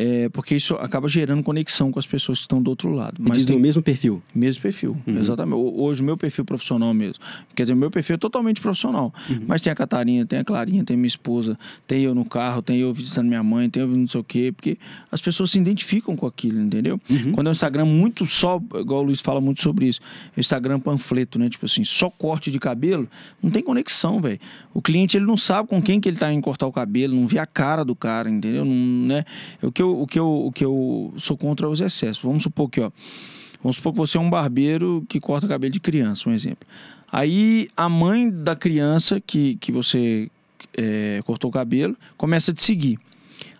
D: É, porque isso acaba gerando conexão com as pessoas que estão do outro lado. Você Mas tem o mesmo perfil. Mesmo perfil, uhum. exatamente. Hoje, meu perfil profissional mesmo. Quer dizer, meu perfil é totalmente profissional. Uhum. Mas tem a Catarina, tem a Clarinha, tem a minha esposa, tem eu no carro, tem eu visitando minha mãe, tem eu não sei o quê. Porque as pessoas se identificam com aquilo, entendeu? Uhum. Quando é um Instagram muito só, igual o Luiz fala muito sobre isso, é Instagram panfleto, né? Tipo assim, só corte de cabelo, não tem conexão, velho. O cliente, ele não sabe com quem que ele tá indo cortar o cabelo, não vê a cara do cara, entendeu? Não, né? É o que eu eu, o que eu, o que eu sou contra é os excessos. Vamos supor que, ó, vamos supor que você é um barbeiro que corta cabelo de criança, um exemplo. Aí a mãe da criança que, que você é, cortou o cabelo começa a te seguir.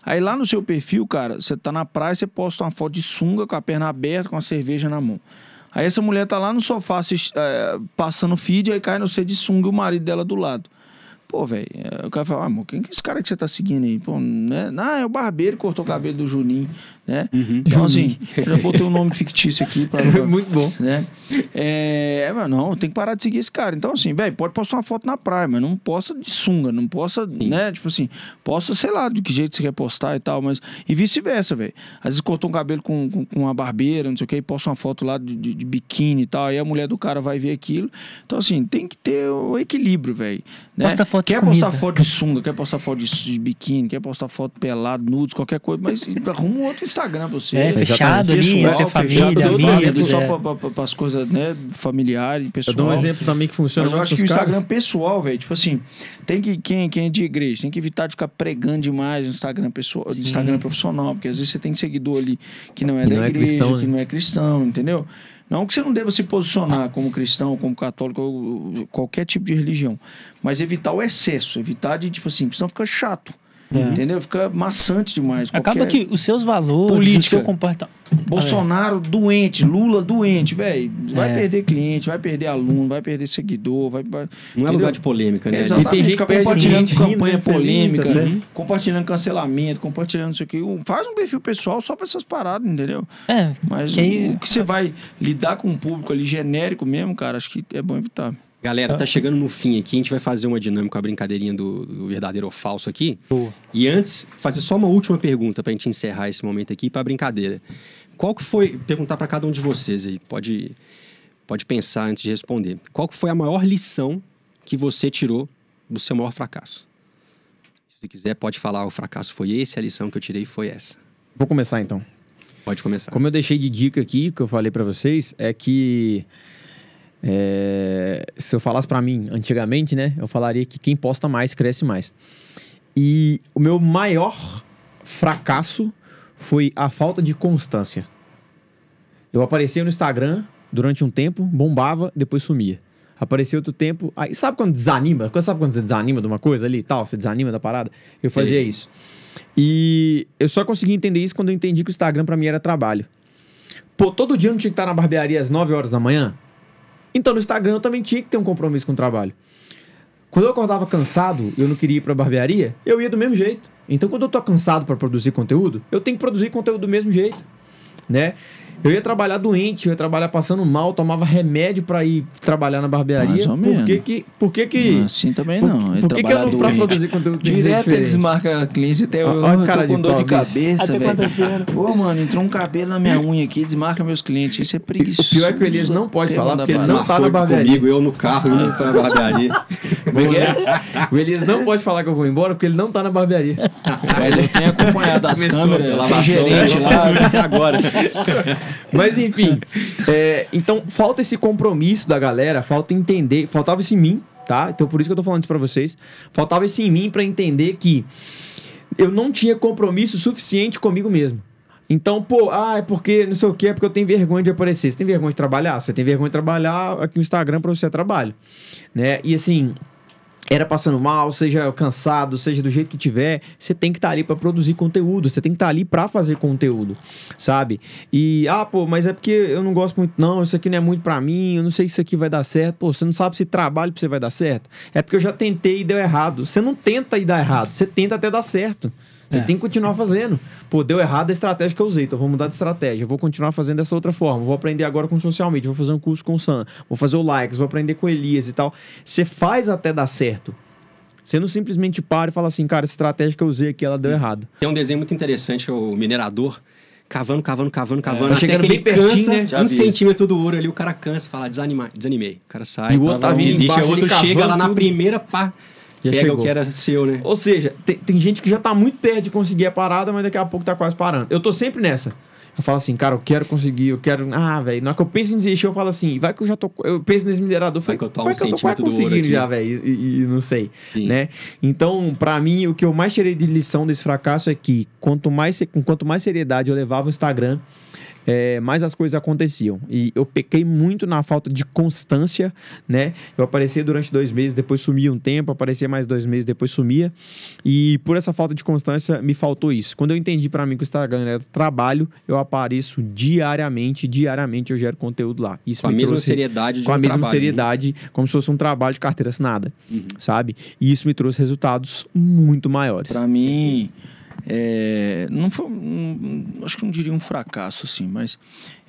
D: Aí lá no seu perfil, cara, você tá na praia, você posta uma foto de sunga com a perna aberta, com a cerveja na mão. Aí essa mulher tá lá no sofá é, passando feed, aí cai no seu de sunga e o marido dela do lado. Pô, velho, é, o cara fala, ah, amor, quem que é esse cara que você tá seguindo aí? Pô, né? Ah, é o barbeiro que cortou o cabelo do Juninho. Né? Uhum. Então, assim, já botei um nome fictício aqui. Pra, Muito bom. Né? É, é mas não, tem que parar de seguir esse cara. Então, assim, velho, pode postar uma foto na praia, mas não posta de sunga, não posta, Sim. né? Tipo assim, posta, sei lá, de que jeito você quer postar e tal, mas. E vice-versa, velho. Às vezes cortou um cabelo com, com, com, uma barbeira, não sei o que, e posta uma foto lá de, de, de biquíni e tal, aí a mulher do cara vai ver aquilo. Então, assim, tem que ter o equilíbrio, velho. Né? Posta foto quer de postar foto de sunga, quer postar foto de, de biquíni, quer postar foto pelado, nudes, qualquer coisa, mas arruma um outro Instagram Instagram pra você. É, fechado ali, pessoal, entre família, amigos. Só para as coisas, né, familiares, pessoal. Eu dou um exemplo também que funciona Mas eu acho que o Instagram caras. pessoal, velho, tipo assim, tem que, quem, quem é de igreja, tem que evitar de ficar pregando demais no Instagram pessoal, Sim. Instagram profissional, porque às vezes você tem seguidor ali que não é que da não é igreja, é cristão, que né? não é cristão, entendeu? Não que você não deva se posicionar como cristão, como católico, qualquer tipo de religião, mas evitar o excesso, evitar de, tipo assim, precisa ficar chato. É. Entendeu? Fica maçante demais. Acaba que os seus valores, política. o seu comportamento. Bolsonaro é. doente, Lula doente, velho. Vai é. perder cliente, vai perder aluno, vai perder seguidor. Vai, Não entendeu? é lugar de polêmica, né? Exatamente. E tem gente fica compartilhando né? campanha rindo, polêmica, feliz, né? né? compartilhando cancelamento, compartilhando isso aqui. Faz um perfil pessoal só pra essas paradas, entendeu?
C: É. Mas que
D: aí... o que você vai lidar com o público ali genérico mesmo, cara, acho que é bom evitar. Galera, tá chegando no fim aqui, a gente vai
A: fazer uma dinâmica, uma
D: brincadeirinha do, do
A: verdadeiro ou falso aqui. Boa. E antes, fazer só uma última pergunta pra gente encerrar esse momento aqui pra brincadeira. Qual que foi, perguntar para cada um de vocês aí, pode, pode pensar antes de responder. Qual que foi a maior lição que você tirou do seu maior fracasso? Se quiser, pode falar, o fracasso foi esse, a lição que eu tirei foi essa. Vou começar então. Pode começar. Como eu deixei de dica aqui, que eu falei para vocês, é que
B: é, se eu falasse para mim antigamente, né, eu falaria que quem posta mais cresce mais. E o meu maior fracasso foi a falta de constância. Eu aparecia no Instagram durante um tempo, bombava, depois sumia. Aparecia outro tempo, aí sabe quando desanima? Sabe quando você desanima de uma coisa ali e tal? Você desanima da parada? Eu fazia Sim. isso. E eu só consegui entender isso quando eu entendi que o Instagram para mim era trabalho. Pô, todo dia eu não tinha que estar na barbearia às 9 horas da manhã? Então no Instagram eu também tinha que ter um compromisso com o trabalho. Quando eu acordava cansado, eu não queria ir para barbearia, eu ia do mesmo jeito. Então quando eu tô cansado para produzir conteúdo, eu tenho que produzir conteúdo do mesmo jeito, né? Eu ia trabalhar doente, eu ia trabalhar passando mal, tomava remédio para ir trabalhar na barbearia. Mais ou menos. Por que que...
D: Por que que assim também por, não. por que que eu não pra produzir conteúdo Direto ele desmarca a cliente até eu, Olha eu cara tô com de dor de cabeça, velho. Pô, mano, entrou um cabelo na minha unha aqui, desmarca meus clientes. Isso é preguiçoso. O pior é que o Elias não pode falar porque tá ele não tá na
B: barbearia. comigo, eu no carro, eu não tá na barbearia. o Elias
D: não pode falar que eu vou
B: embora porque ele não tá na barbearia. Mas eu
D: tenho acompanhado
C: as câmeras, né? lá, gerente lá.
B: Agora. Mas enfim, é, então falta esse compromisso da galera, falta entender, faltava isso em mim, tá? Então por isso que eu tô falando isso pra vocês. Faltava isso em mim para entender que eu não tinha compromisso suficiente comigo mesmo. Então, pô, ah, é porque não sei o que, é porque eu tenho vergonha de aparecer. Você tem vergonha de trabalhar? Você tem vergonha de trabalhar aqui no Instagram para você é trabalho, né? E assim, era passando mal, seja cansado, seja do jeito que tiver, você tem que estar tá ali para produzir conteúdo, você tem que estar tá ali para fazer conteúdo, sabe? E ah, pô, mas é porque eu não gosto muito não, isso aqui não é muito para mim, eu não sei se isso aqui vai dar certo. Pô, você não sabe se trabalho para você vai dar certo? É porque eu já tentei e deu errado. Você não tenta e dá errado, você tenta até dar certo. Você é. tem que continuar fazendo. Pô, deu errado a estratégia que eu usei, então vou mudar de estratégia. Vou continuar fazendo dessa outra forma. Vou aprender agora com social media, vou fazer um curso com o Sam, vou fazer o likes, vou aprender com Elias e tal. Você faz até dar certo. Você não simplesmente para
A: e fala assim, cara, a estratégia que eu usei aqui, ela deu hum. errado. Tem um desenho muito interessante, o minerador cavando, cavando, cavando, é. cavando. É, chegando bem pertinho, cansa, né? Um centímetro do ouro ali, o cara cansa, fala, desanimei. O cara sai, e o outro tá desiste, é aí outro chega lá na primeira pá já pega chegou. o que era seu, né?
B: Ou seja, tem, tem gente que já tá muito perto de conseguir a parada, mas daqui a pouco tá quase parando. Eu tô sempre nessa. Eu falo assim, cara, eu quero conseguir, eu quero. Ah, velho. Na hora que eu penso em desistir, eu falo assim, vai que eu já tô. Eu penso nesse minerador, foi que eu tô, vai um que eu tô quase conseguindo já, velho. E, e, não sei. né? Então, para mim, o que eu mais tirei de lição desse fracasso é que quanto mais, com quanto mais seriedade eu levava o Instagram, é, mais as coisas aconteciam. E eu pequei muito na falta de constância, né? Eu aparecia durante dois meses, depois sumia um tempo, aparecia mais dois meses, depois sumia. E por essa falta de constância, me faltou isso. Quando eu entendi para mim que o Instagram era trabalho, eu apareço diariamente, diariamente eu gero conteúdo lá. Isso com a mesma trouxe, seriedade de Com um a mesma trabalho, seriedade, como se fosse um trabalho de carteira assinada, uhum. sabe? E isso me trouxe resultados
D: muito maiores. Para mim, é, não foi, um, acho que não diria um fracasso, assim, mas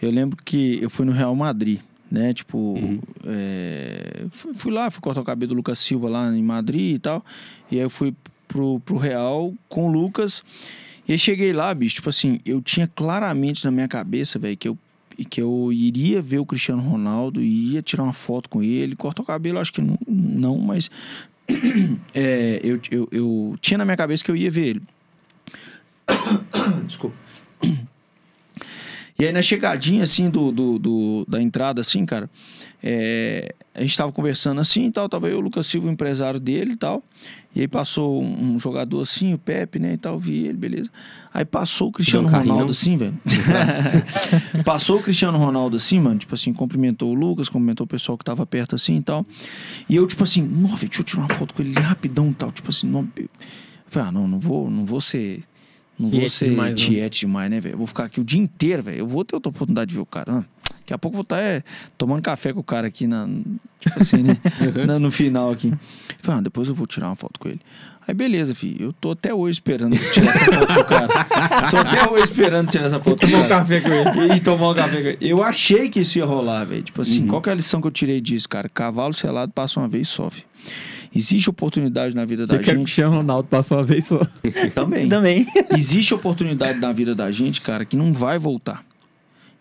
D: eu lembro que eu fui no Real Madrid, né? Tipo, uhum. é, fui, fui, lá, fui cortar o cabelo do Lucas Silva lá em Madrid e tal. E aí eu fui pro, pro Real com o Lucas. E aí cheguei lá, bicho, tipo assim, eu tinha claramente na minha cabeça, velho, que eu que eu iria ver o Cristiano Ronaldo e ia tirar uma foto com ele, cortar o cabelo, acho que não, não mas é, eu, eu, eu tinha na minha cabeça que eu ia ver ele. Desculpa. E aí na chegadinha, assim, do, do, do da entrada, assim, cara, é, a gente tava conversando assim e tal, tava eu, o Lucas Silva, o empresário dele e tal. E aí passou um, um jogador assim, o Pepe, né, e tal, vi ele, beleza. Aí passou o Cristiano um Ronaldo né? assim, velho. passou o Cristiano Ronaldo assim, mano, tipo assim, cumprimentou o Lucas, cumprimentou o pessoal que tava perto assim e tal. E eu, tipo assim, nossa, deixa eu tirar uma foto com ele rapidão e tal, tipo assim, não... Eu falei, ah, não, não vou, não vou ser
B: não vou ser demais, tiete
D: demais, né, velho? Eu vou ficar aqui o dia inteiro, velho. Eu vou ter outra oportunidade de ver o cara. Ah, daqui a pouco vou estar tá, é, tomando café com o cara aqui na. Tipo assim, né? Uhum. no, no final aqui. Falei, ah, depois eu vou tirar uma foto com ele. Aí beleza, filho. Eu tô até hoje esperando tirar essa foto do cara. tô até hoje esperando tirar essa foto. Tomar um café com ele. E tomar um café com ele. Eu achei que isso ia rolar, velho. Tipo assim, uhum. qual que é a lição que eu tirei disso, cara? Cavalo selado passa uma vez e sofre. Existe oportunidade na vida da Eu gente. Eu quero que o Ronaldo passou uma vez só. Também. Também. Existe oportunidade na vida da gente, cara, que não vai voltar.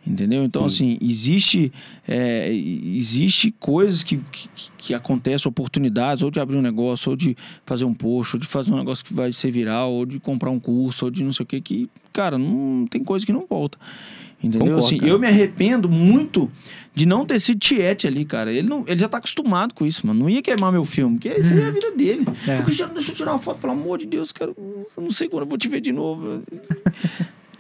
D: Entendeu? Então, Sim. assim, existe, é, existe coisas que, que, que, acontecem, oportunidades, ou de abrir um negócio, ou de fazer um post, ou de fazer um negócio que vai ser viral, ou de comprar um curso, ou de não sei o que, que, cara, não tem coisa que não volta. Entendeu? Concordo, assim, cara. eu me arrependo muito de não ter sido tiete ali, cara. Ele, não, ele já tá acostumado com isso, mano. Não ia queimar meu filme, porque isso aí é a uhum. vida dele. É. Cristiano, deixa eu tirar uma foto, pelo amor de Deus, cara. Eu não sei quando eu vou te ver de novo.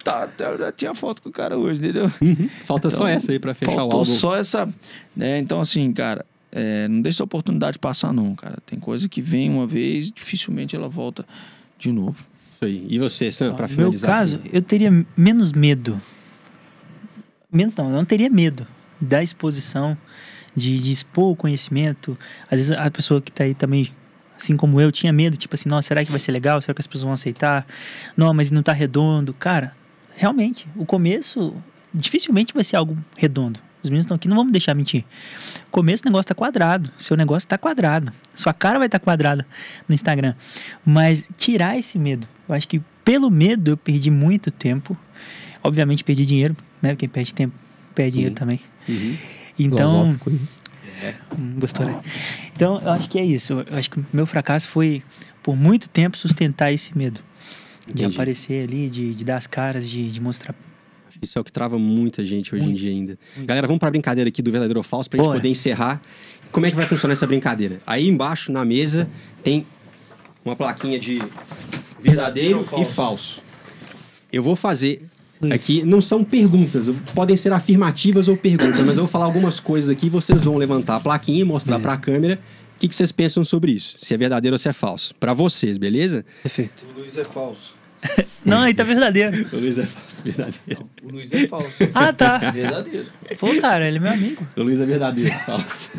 D: Tá, tá, eu já tinha foto com o cara hoje, entendeu? Uhum. Falta então, só essa aí pra fechar faltou o álbum. só essa. Né? Então, assim, cara, é, não deixa a oportunidade passar, não, cara. Tem coisa que vem uma vez, dificilmente ela volta de novo. Isso aí. E você, Sam, pra finalizar? No meu caso,
C: aqui. eu teria menos medo. Menos não, eu não teria medo da exposição, de, de expor o conhecimento. Às vezes a pessoa que está aí também assim como eu, tinha medo, tipo assim, nossa, será que vai ser legal? Será que as pessoas vão aceitar? Não, mas não está redondo. Cara, realmente, o começo dificilmente vai ser algo redondo. Os meninos estão aqui, não vamos deixar mentir. O começo o negócio está quadrado, seu negócio está quadrado, sua cara vai estar tá quadrada no Instagram. Mas tirar esse medo, eu acho que pelo medo eu perdi muito tempo. Obviamente perdi dinheiro, né? Quem perde tempo perde Sim. dinheiro também. Uhum. Então. É. gostou, né? Então, eu acho que é isso. Eu acho que o meu fracasso foi, por muito tempo, sustentar esse medo. Entendi. De aparecer ali, de, de dar as caras, de, de mostrar
A: isso é o que trava muita gente hoje muito, em dia ainda. Muito. Galera, vamos para a brincadeira aqui do verdadeiro ou falso para a gente poder encerrar. Como é que vai funcionar essa brincadeira? Aí embaixo na mesa tem uma plaquinha de verdadeiro, verdadeiro e falso. falso. Eu vou fazer isso. Aqui não são perguntas, podem ser afirmativas ou perguntas, mas eu vou falar algumas coisas aqui, vocês vão levantar a plaquinha e mostrar para a câmera o que, que, vocês pensam sobre isso, se é verdadeiro ou se é falso. Para vocês, beleza?
C: Perfeito.
D: O Luiz é falso.
C: não, ele então tá é verdadeiro. O Luiz é falso, verdadeiro. Não, o Luiz é falso. Ah, tá. Verdadeiro. Pô, cara, ele é meu amigo. O Luiz é verdadeiro, falso.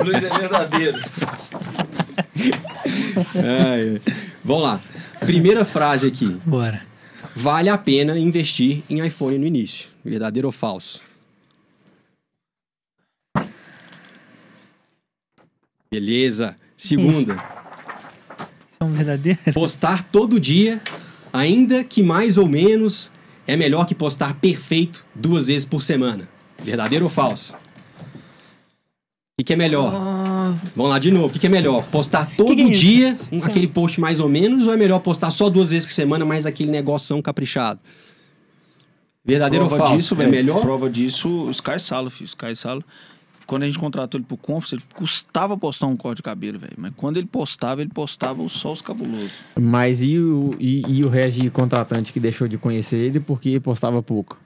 D: o Luiz é verdadeiro.
A: vamos lá. Primeira frase aqui. Bora. Vale a pena investir em iPhone no início? Verdadeiro ou falso? Beleza.
C: Segunda.
A: São é verdadeiros. Postar todo dia, ainda que mais ou menos, é melhor que postar perfeito duas vezes por semana. Verdadeiro ou falso? O que, que é melhor? Ah. Vamos lá de novo. O que, que é melhor? Postar todo que que é dia é aquele post mais ou menos, ou
D: é melhor postar só duas vezes por semana, mais aquele negoção
A: caprichado? Verdadeiro
D: Prova ou falso? Disso, é melhor? Prova disso, o Sky Salo, filho. Sky Salo, quando a gente contratou ele pro Confus, ele custava postar um corte de cabelo, velho. Mas quando ele postava, ele postava só os cabulosos.
B: Mas e o, e, e o Regi contratante que deixou de conhecer ele porque postava pouco?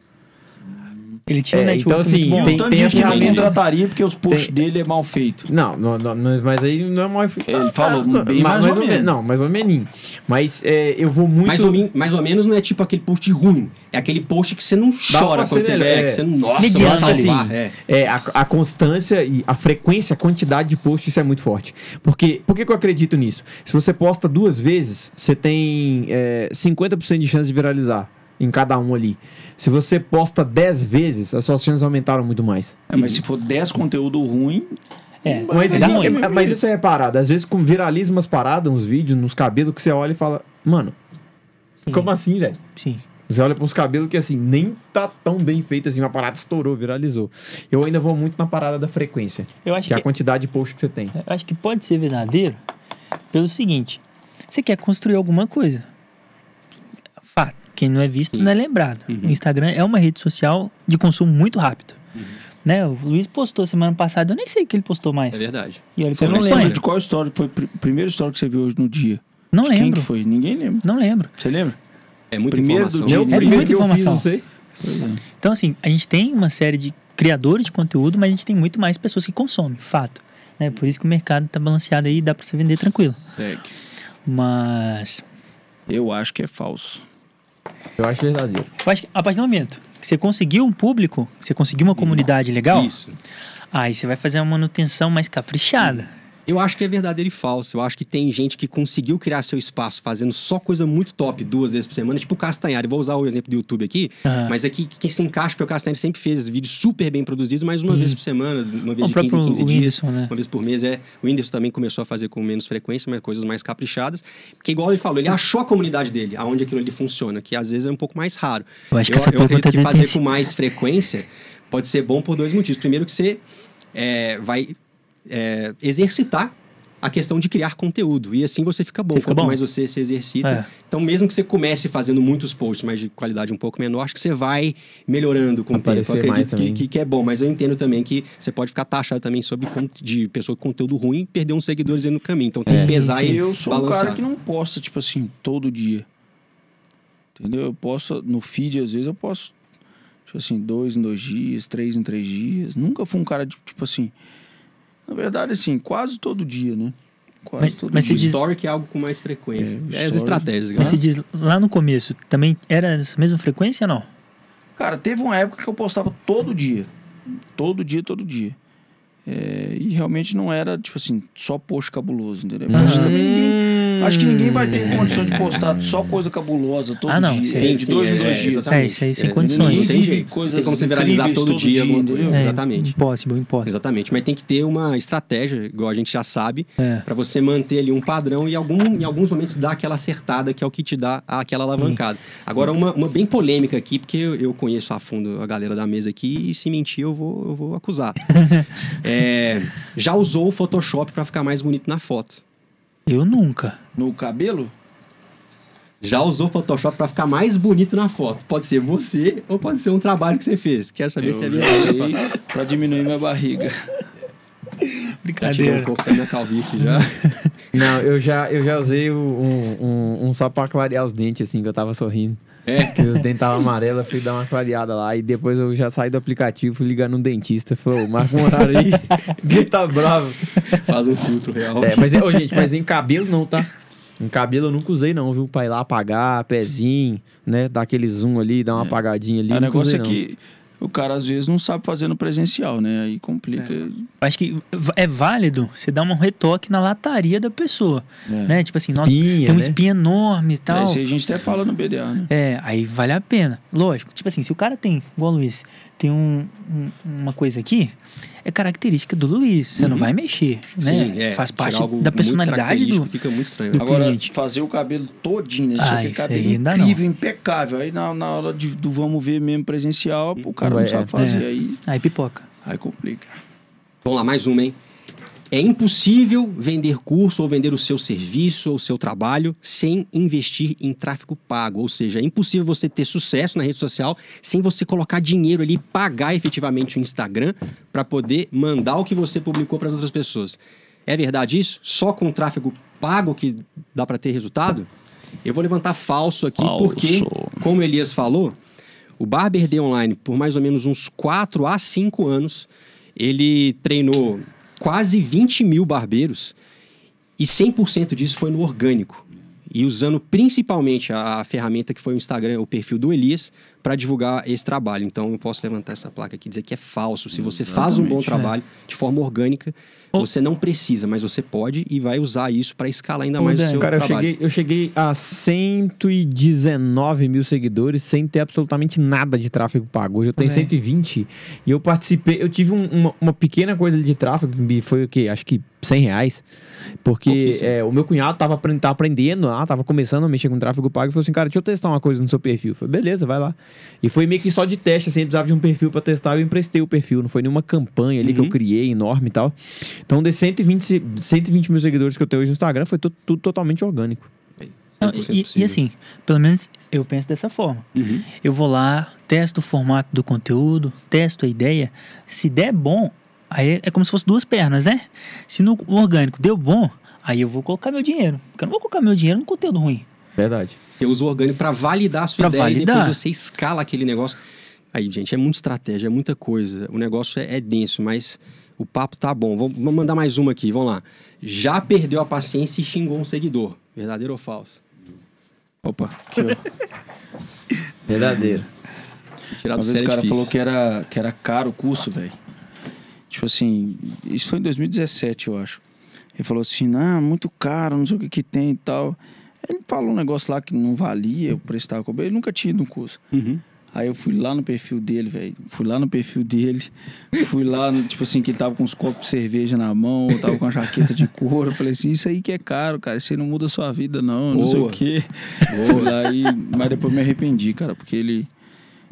B: Ele tinha é, um então, network então, assim, muito bom. Tem, tem, tem gente que não contrataria
D: porque os posts dele é mal
B: feito. Não, não, não, mas aí não é mal feito. Ele ah, falou tá, bem mais, mais ou, ou menos. Não, mais ou menos. Mas é, eu vou muito... Mais ou, mais ou menos não é tipo aquele post ruim. É aquele post que você não Dá chora quando você vê, é, que você Nossa, Mediano, nossa tá assim, é. é a, a, constância e a frequência, a quantidade de posts, isso é muito forte. Porque, por que, que eu acredito nisso? Se você posta duas vezes, você tem é, 50% de chance de viralizar em cada um ali. Se você posta 10 vezes, as suas chances aumentaram muito mais.
D: É, mas se for 10 conteúdo ruim, é,
C: mas, dá é ruim. mas, mas isso
B: é parada. Às vezes com viraliza umas paradas, uns vídeos, nos cabelos que você olha e fala, mano, Sim. como assim, velho? Sim. Você olha para uns cabelos que assim, nem tá tão bem feito assim, uma parada estourou, viralizou. Eu ainda vou muito na parada da frequência. Eu acho que, que é a quantidade
C: de posts que você tem. Eu acho que pode ser verdadeiro pelo seguinte: você quer construir alguma coisa. Fato. Quem não é visto Sim. não é lembrado. Uhum. O Instagram é uma rede social de consumo muito rápido. Uhum. Né? O Luiz postou semana passada, eu nem sei o que ele postou mais. É verdade. E olha, eu não lembro de
D: qual história foi o primeiro história que você viu hoje no dia. Não de lembro. Quem que foi?
C: Ninguém lembra. Não lembro. Você lembra?
D: É
A: muita primeiro informação. Do dia, é primeiro muita informação. Fiz, é.
C: Então, assim, a gente tem uma série de criadores de conteúdo, mas a gente tem muito mais pessoas que consomem, fato. Né? Por isso que o mercado está balanceado aí e dá para você vender tranquilo. Segue. Mas. Eu acho que é falso. Eu acho verdadeiro. Eu acho que a partir do momento que você conseguiu um público, você conseguiu uma comunidade legal, Isso. aí você vai fazer uma manutenção mais
A: caprichada. Eu acho que é verdadeiro e falso. Eu acho que tem gente que conseguiu criar seu espaço fazendo só coisa muito top duas vezes por semana, tipo o Castanhari. Vou usar o exemplo do YouTube aqui, uhum. mas aqui é quem se encaixa, porque o Castanhari sempre fez vídeos super bem produzidos, mas uma uhum. vez por semana, uma vez o de 15 dias, né? uma vez por mês. É. O Whindersson também começou a fazer com menos frequência, mas coisas mais caprichadas. Porque, igual ele falou, ele achou a comunidade dele, aonde aquilo ali funciona, que às vezes é um pouco mais raro. Eu acho que eu, essa eu acredito é que fazer com mais frequência pode ser bom por dois motivos. Primeiro que você é, vai é, exercitar a questão de criar conteúdo. E assim você fica bom. Você fica Quanto bom. mais você se exercita. É. Então, mesmo que você comece fazendo muitos posts, mas de qualidade um pouco menor, acho que você vai melhorando com o tempo. Eu acredito que, que, que, é bom, mas eu entendo também que você pode ficar taxado também sobre de pessoa com conteúdo ruim e perder uns seguidores no caminho. Então, tem é, que pesar sim, e Eu sou balançar. um cara que não
D: posta, tipo assim, todo dia. Entendeu? Eu posso no feed, às vezes, eu posso tipo assim, dois em dois dias, três em três dias. Nunca fui um cara, de, tipo assim... Na verdade, assim, quase todo dia, né? Quase mas, todo mas dia. Você diz... é algo com mais frequência. É, é as estratégias. Mas você diz,
C: lá no começo, também era essa mesma frequência ou não?
D: Cara, teve uma época que eu postava todo dia. Todo dia, todo dia.
C: É, e realmente
D: não era, tipo assim, só post cabuloso, entendeu? Mas uhum. também ninguém Acho que ninguém vai ter hum. condição de postar só coisa cabulosa todo ah, não, dia. Sim, de dois em dois dias. É, isso aí sem é, condições. Tem jeito.
A: Coisas tem como você viralizar todo, todo dia. dia entendeu? É, exatamente. Impossible, Exatamente. Mas tem que ter uma estratégia, igual a gente já sabe, é. para você manter ali um padrão e algum, em alguns momentos dar aquela acertada, que é o que te dá aquela alavancada. Sim. Agora, uma, uma bem polêmica aqui, porque eu, eu, conheço a fundo a galera da mesa aqui e se mentir eu vou, eu vou acusar. é, já usou o Photoshop para ficar mais bonito na foto.
C: Eu nunca.
A: No cabelo? Já usou Photoshop para ficar mais bonito na foto. Pode ser você ou pode ser um trabalho que você fez. Quero
B: saber eu se é verdade.
D: para diminuir minha barriga. Tá Brincadeira. Um pouco da minha calvície já.
B: Não, eu já, eu já usei um, um, um só para clarear os dentes, assim, que eu tava sorrindo. É. Porque os dentes estavam amarelos, fui dar uma clareada lá. E depois eu já saí do aplicativo, fui ligar num dentista. Falou, marca um horário aí. que tá bravo.
A: Faz um filtro real. É, mas, ô, gente, mas
B: em cabelo não, tá? Em cabelo eu nunca usei, não, viu? Pra ir lá apagar, pezinho, né? Dar aquele zoom ali, dar uma é. apagadinha ali. É, o negócio usei, é que
D: o cara às vezes não sabe fazer no presencial, né? Aí complica. É. Acho que é
C: válido você dar um retoque na lataria da pessoa, é. né? Tipo assim, espinha, tem uma né? espinha enorme e tal. É, isso a gente
D: até fala no BDA, né?
C: É, aí vale a pena. Lógico, tipo assim, se o cara tem, igual o Luiz, tem um, um, uma coisa aqui, é característica do Luiz. Você uhum. não vai mexer, né? Sim, é, Faz parte da personalidade do,
D: fica muito estranho. Do Agora, cliente. fazer o cabelo todinho, né? Ah, isso cabelo aí ainda incrível, não. impecável. Aí na, na hora de, do vamos ver mesmo presencial, o cara vai não sabe é, fazer. É. Aí, aí pipoca. Aí complica. Vamos lá, mais uma, hein?
A: É impossível vender curso ou vender o seu serviço ou o seu trabalho sem investir em tráfego pago. Ou seja, é impossível você ter sucesso na rede social sem você colocar dinheiro ali, pagar efetivamente o Instagram para poder mandar o que você publicou para outras pessoas. É verdade isso? Só com tráfego pago que dá para ter resultado? Eu vou levantar falso aqui, falso. porque, como Elias falou, o Barber D Online, por mais ou menos uns 4 a 5 anos, ele treinou quase 20 mil barbeiros e 100% disso foi no orgânico. E usando principalmente a, a ferramenta que foi o Instagram, o perfil do Elias, para divulgar esse trabalho. Então eu posso levantar essa placa aqui e dizer que é falso. Se você Exatamente, faz um bom trabalho é. de forma orgânica, você não precisa, mas você pode e vai usar isso para escalar ainda mais o seu cara, trabalho. Cara,
B: eu cheguei, eu cheguei a 119 mil seguidores sem ter absolutamente nada de tráfego pago. Hoje eu tenho é. 120 e eu participei, eu tive um, uma, uma pequena coisa de tráfego, que foi o quê? Acho que 100 reais. Porque é, o meu cunhado tava, tava tá aprendendo lá, tava começando a mexer com tráfego pago e falou assim: cara, deixa eu testar uma coisa no seu perfil. Eu falei, beleza, vai lá. E foi meio que só de teste, assim, precisava de um perfil para testar, eu emprestei o perfil. Não foi nenhuma campanha ali uhum. que eu uhum. criei enorme e tal. Então, de 120, 120 mil seguidores que eu tenho hoje no Instagram, foi tudo, tudo totalmente orgânico.
C: e, e, assim, pelo menos eu penso dessa forma. Uhum. Eu vou lá, testo o formato do conteúdo, testo a ideia. Se der bom, Aí é como se fosse duas pernas, né? Se no orgânico deu bom, aí eu vou colocar meu dinheiro. Porque eu não vou colocar meu dinheiro no conteúdo ruim. Verdade.
A: Você usa o orgânico para validar a sua pra ideia validar. e depois você escala aquele negócio. Aí, gente, é muita estratégia, é muita coisa. O negócio é, é denso, mas o papo tá bom. Vamos mandar mais uma aqui, vamos lá. Já perdeu a paciência e xingou um seguidor. Verdadeiro ou falso?
D: Opa, aqui, ó. Verdadeiro. Tirado Uma vez é o cara difícil. falou que era, que era caro o curso, velho. Tipo assim, isso foi em 2017, eu acho. Ele falou assim: ah, muito caro, não sei o que, que tem e tal. Ele falou um negócio lá que não valia, o preço estava cobrando. Ele nunca tinha ido no curso. Uhum. Aí eu fui lá no perfil dele, velho. Fui lá no perfil dele. Fui lá, no, tipo assim, que ele tava com uns copos de cerveja na mão, eu tava com uma jaqueta de couro. Eu falei assim, isso aí que é caro, cara. Isso aí não muda a sua vida, não, Boa. não sei o quê. Boa. lá Mas depois me arrependi, cara, porque ele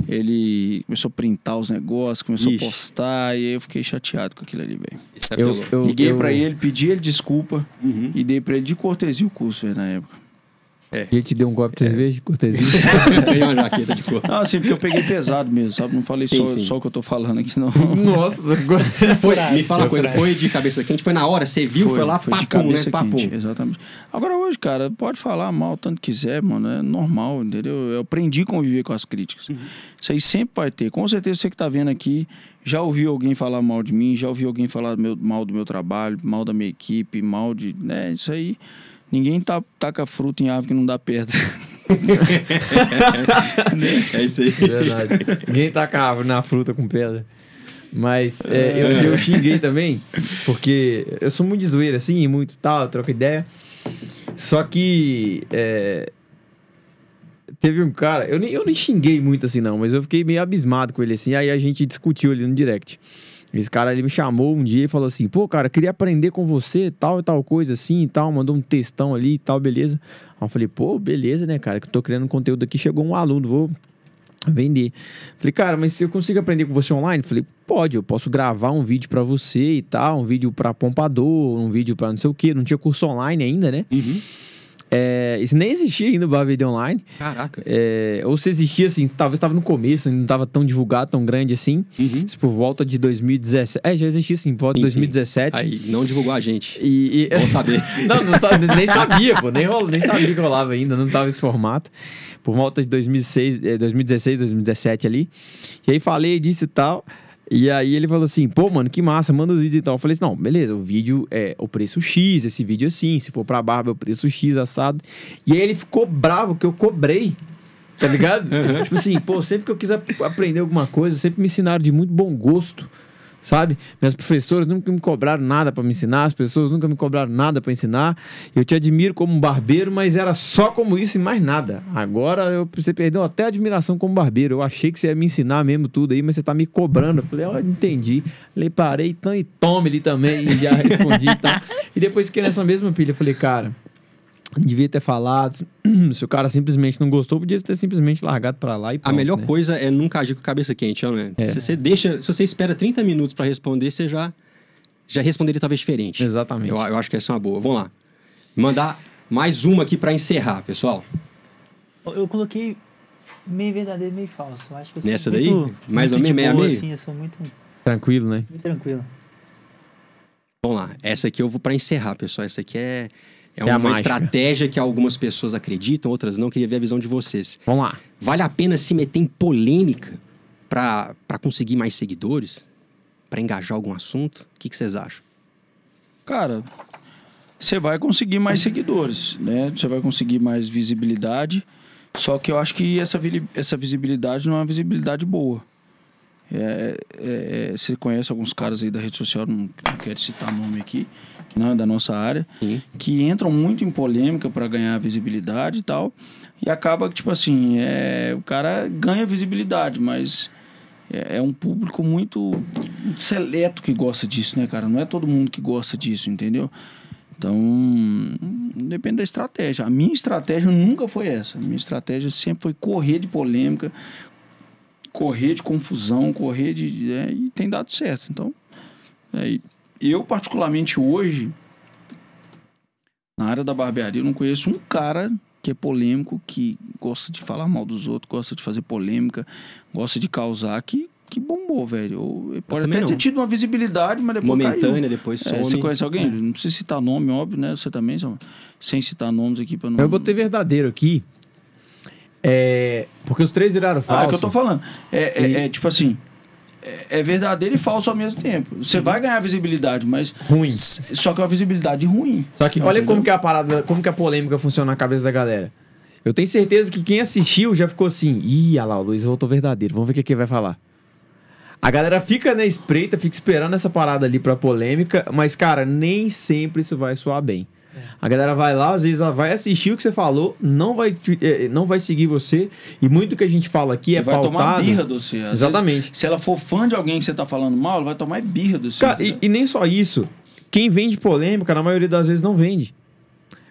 D: ele começou a printar os negócios, começou Ixi. a postar, e aí eu fiquei chateado com aquilo ali, velho. É eu, eu, Liguei eu... para ele, pedi ele desculpa uhum. e dei para ele de cortesia o curso, na época. É. E ele te deu um golpe de é. cerveja de cortesia? Peguei uma jaqueta de cor. Não, assim, porque eu peguei pesado mesmo, sabe? Não falei sim, só, sim. só o que eu tô falando aqui, não. Nossa, foi, me fala uma coisa, foi de cabeça quente? Foi
A: na hora, você viu, foi, foi lá, foi papum, de né, cabeça né? Papum.
D: Quente, exatamente. Agora hoje, cara, pode falar mal tanto quiser, mano, é normal, entendeu? Eu aprendi a conviver com as críticas. Uhum. Isso aí sempre vai ter. Com certeza você que tá vendo aqui já ouviu alguém falar mal de mim, já ouviu alguém falar meu, mal do meu trabalho, mal da minha equipe, mal de. Né, isso aí Ninguém tá, taca fruta em árvore que não dá pedra.
B: é isso aí. Verdade. Ninguém taca árvore na fruta com pedra. Mas é, eu, é. eu xinguei também, porque eu sou muito de zoeira, assim, muito tal, troca ideia. Só que é, teve um cara, eu nem, eu nem xinguei muito assim, não, mas eu fiquei meio abismado com ele assim. Aí a gente discutiu ali no direct. Esse cara ele me chamou um dia e falou assim: pô, cara, queria aprender com você, tal e tal coisa assim e tal. Mandou um textão ali e tal, beleza. Aí eu falei: pô, beleza, né, cara, que eu tô criando conteúdo aqui. Chegou um aluno, vou vender. Falei, cara, mas se eu consigo aprender com você online? Falei, pode, eu posso gravar um vídeo para você e tal, um vídeo para pompador, um vídeo para não sei o que. Não tinha curso online ainda, né? Uhum. É, isso nem existia ainda o BBD Online. Caraca. É, ou se existia, assim, talvez estava no começo, não estava tão divulgado, tão grande assim. Uhum. Isso por volta de 2017. É, já existia, assim, por volta sim, de 2017. Sim. Aí, não divulgou a gente. E, e... Bom saber. não, não nem sabia, pô. Nem, nem sabia que rolava ainda, não estava esse formato. Por volta de 2006, 2016, 2017 ali. E aí falei disso e tal. E aí ele falou assim, pô, mano, que massa, manda os vídeos e tal. Eu falei assim, não, beleza, o vídeo é o preço X, esse vídeo é assim, se for pra barba é o preço X, assado. E aí ele ficou bravo que eu cobrei, tá ligado? tipo assim, pô, sempre que eu quis aprender alguma coisa, sempre me ensinaram de muito bom gosto sabe? Minhas professores nunca me cobraram nada para me ensinar, as pessoas nunca me cobraram nada para ensinar. Eu te admiro como barbeiro, mas era só como isso e mais nada. Agora eu, você perdeu até a admiração como barbeiro. Eu achei que você ia me ensinar mesmo tudo aí, mas você tá me cobrando. Eu falei, ó, oh, entendi. Falei, parei, então e tome ele também. E já respondi e tá? tal. E depois que nessa mesma pilha, eu falei, cara devia ter falado.
A: Se o cara simplesmente não gostou, podia ter simplesmente largado para lá e pronto, A melhor né? coisa é nunca agir com a cabeça quente, né? É. Se você deixa, se você espera 30 minutos para responder, você já já responderia talvez diferente. Exatamente. Eu, eu, acho que essa é uma boa. Vamos lá. Mandar mais uma aqui para encerrar, pessoal.
C: Eu coloquei meio verdadeiro, meio falso. Eu acho que Nessa daí? Muito, mais ou menos meio a meio? Assim, eu sou muito tranquilo, né? Muito tranquilo.
A: Vamos lá. Essa aqui eu vou para encerrar, pessoal. Essa aqui é é, é uma estratégia que algumas pessoas acreditam, outras não. Queria ver a visão de vocês. Vamos lá. Vale a pena se meter em polêmica para
D: conseguir mais seguidores? Para engajar algum assunto? O que, que vocês acham? Cara, você vai conseguir mais seguidores, né? Você vai conseguir mais visibilidade. Só que eu acho que essa, essa visibilidade não é uma visibilidade boa. É, é, é, você conhece alguns caras aí da rede social, não, não quero citar nome aqui, né, da nossa área, Sim. que entram muito em polêmica para ganhar visibilidade e tal. E acaba que, tipo assim, é, o cara ganha visibilidade, mas é, é um público muito, muito seleto que gosta disso, né, cara? Não é todo mundo que gosta disso, entendeu? Então, depende da estratégia. A minha estratégia nunca foi essa. A minha estratégia sempre foi correr de polêmica, correr de confusão, correr de. É, e tem dado certo. Então, aí. É, eu, particularmente hoje, na área da barbearia, eu não conheço um cara que é polêmico, que gosta de falar mal dos outros, gosta de fazer polêmica, gosta de causar, que, que bombou, velho. Pode até não. ter tido uma visibilidade, mas depois Momentânea, caiu. depois some. É, você conhece alguém? É. Não precisa citar nome, óbvio, né? Você também, sem citar nomes aqui para não... Eu botei
B: verdadeiro aqui,
D: é... porque os três viraram falso. Ah, é que eu tô falando. É, é, é tipo assim, é, é verdadeiro e falso ao mesmo tempo. Você vai ganhar visibilidade, mas. Ruim. Só que é uma visibilidade ruim. Só que olha como que a parada, como que a polêmica
B: funciona na cabeça da galera. Eu tenho certeza que quem assistiu já ficou assim. Ih, olha lá, o Luiz voltou verdadeiro. Vamos ver o que, que vai falar. A galera fica na né, espreita, fica esperando essa parada ali pra polêmica, mas, cara, nem sempre isso vai soar bem. A galera vai lá, às vezes vai assistir o que você falou, não vai, é, não vai seguir você. E muito do que a gente fala
D: aqui é vai pautado. Vai tomar birra do você. Exatamente. Vezes, se ela for fã de alguém que você tá falando mal, ela vai tomar birra do você. Cara, e, e nem só isso. Quem vende
B: polêmica, na maioria das vezes, não vende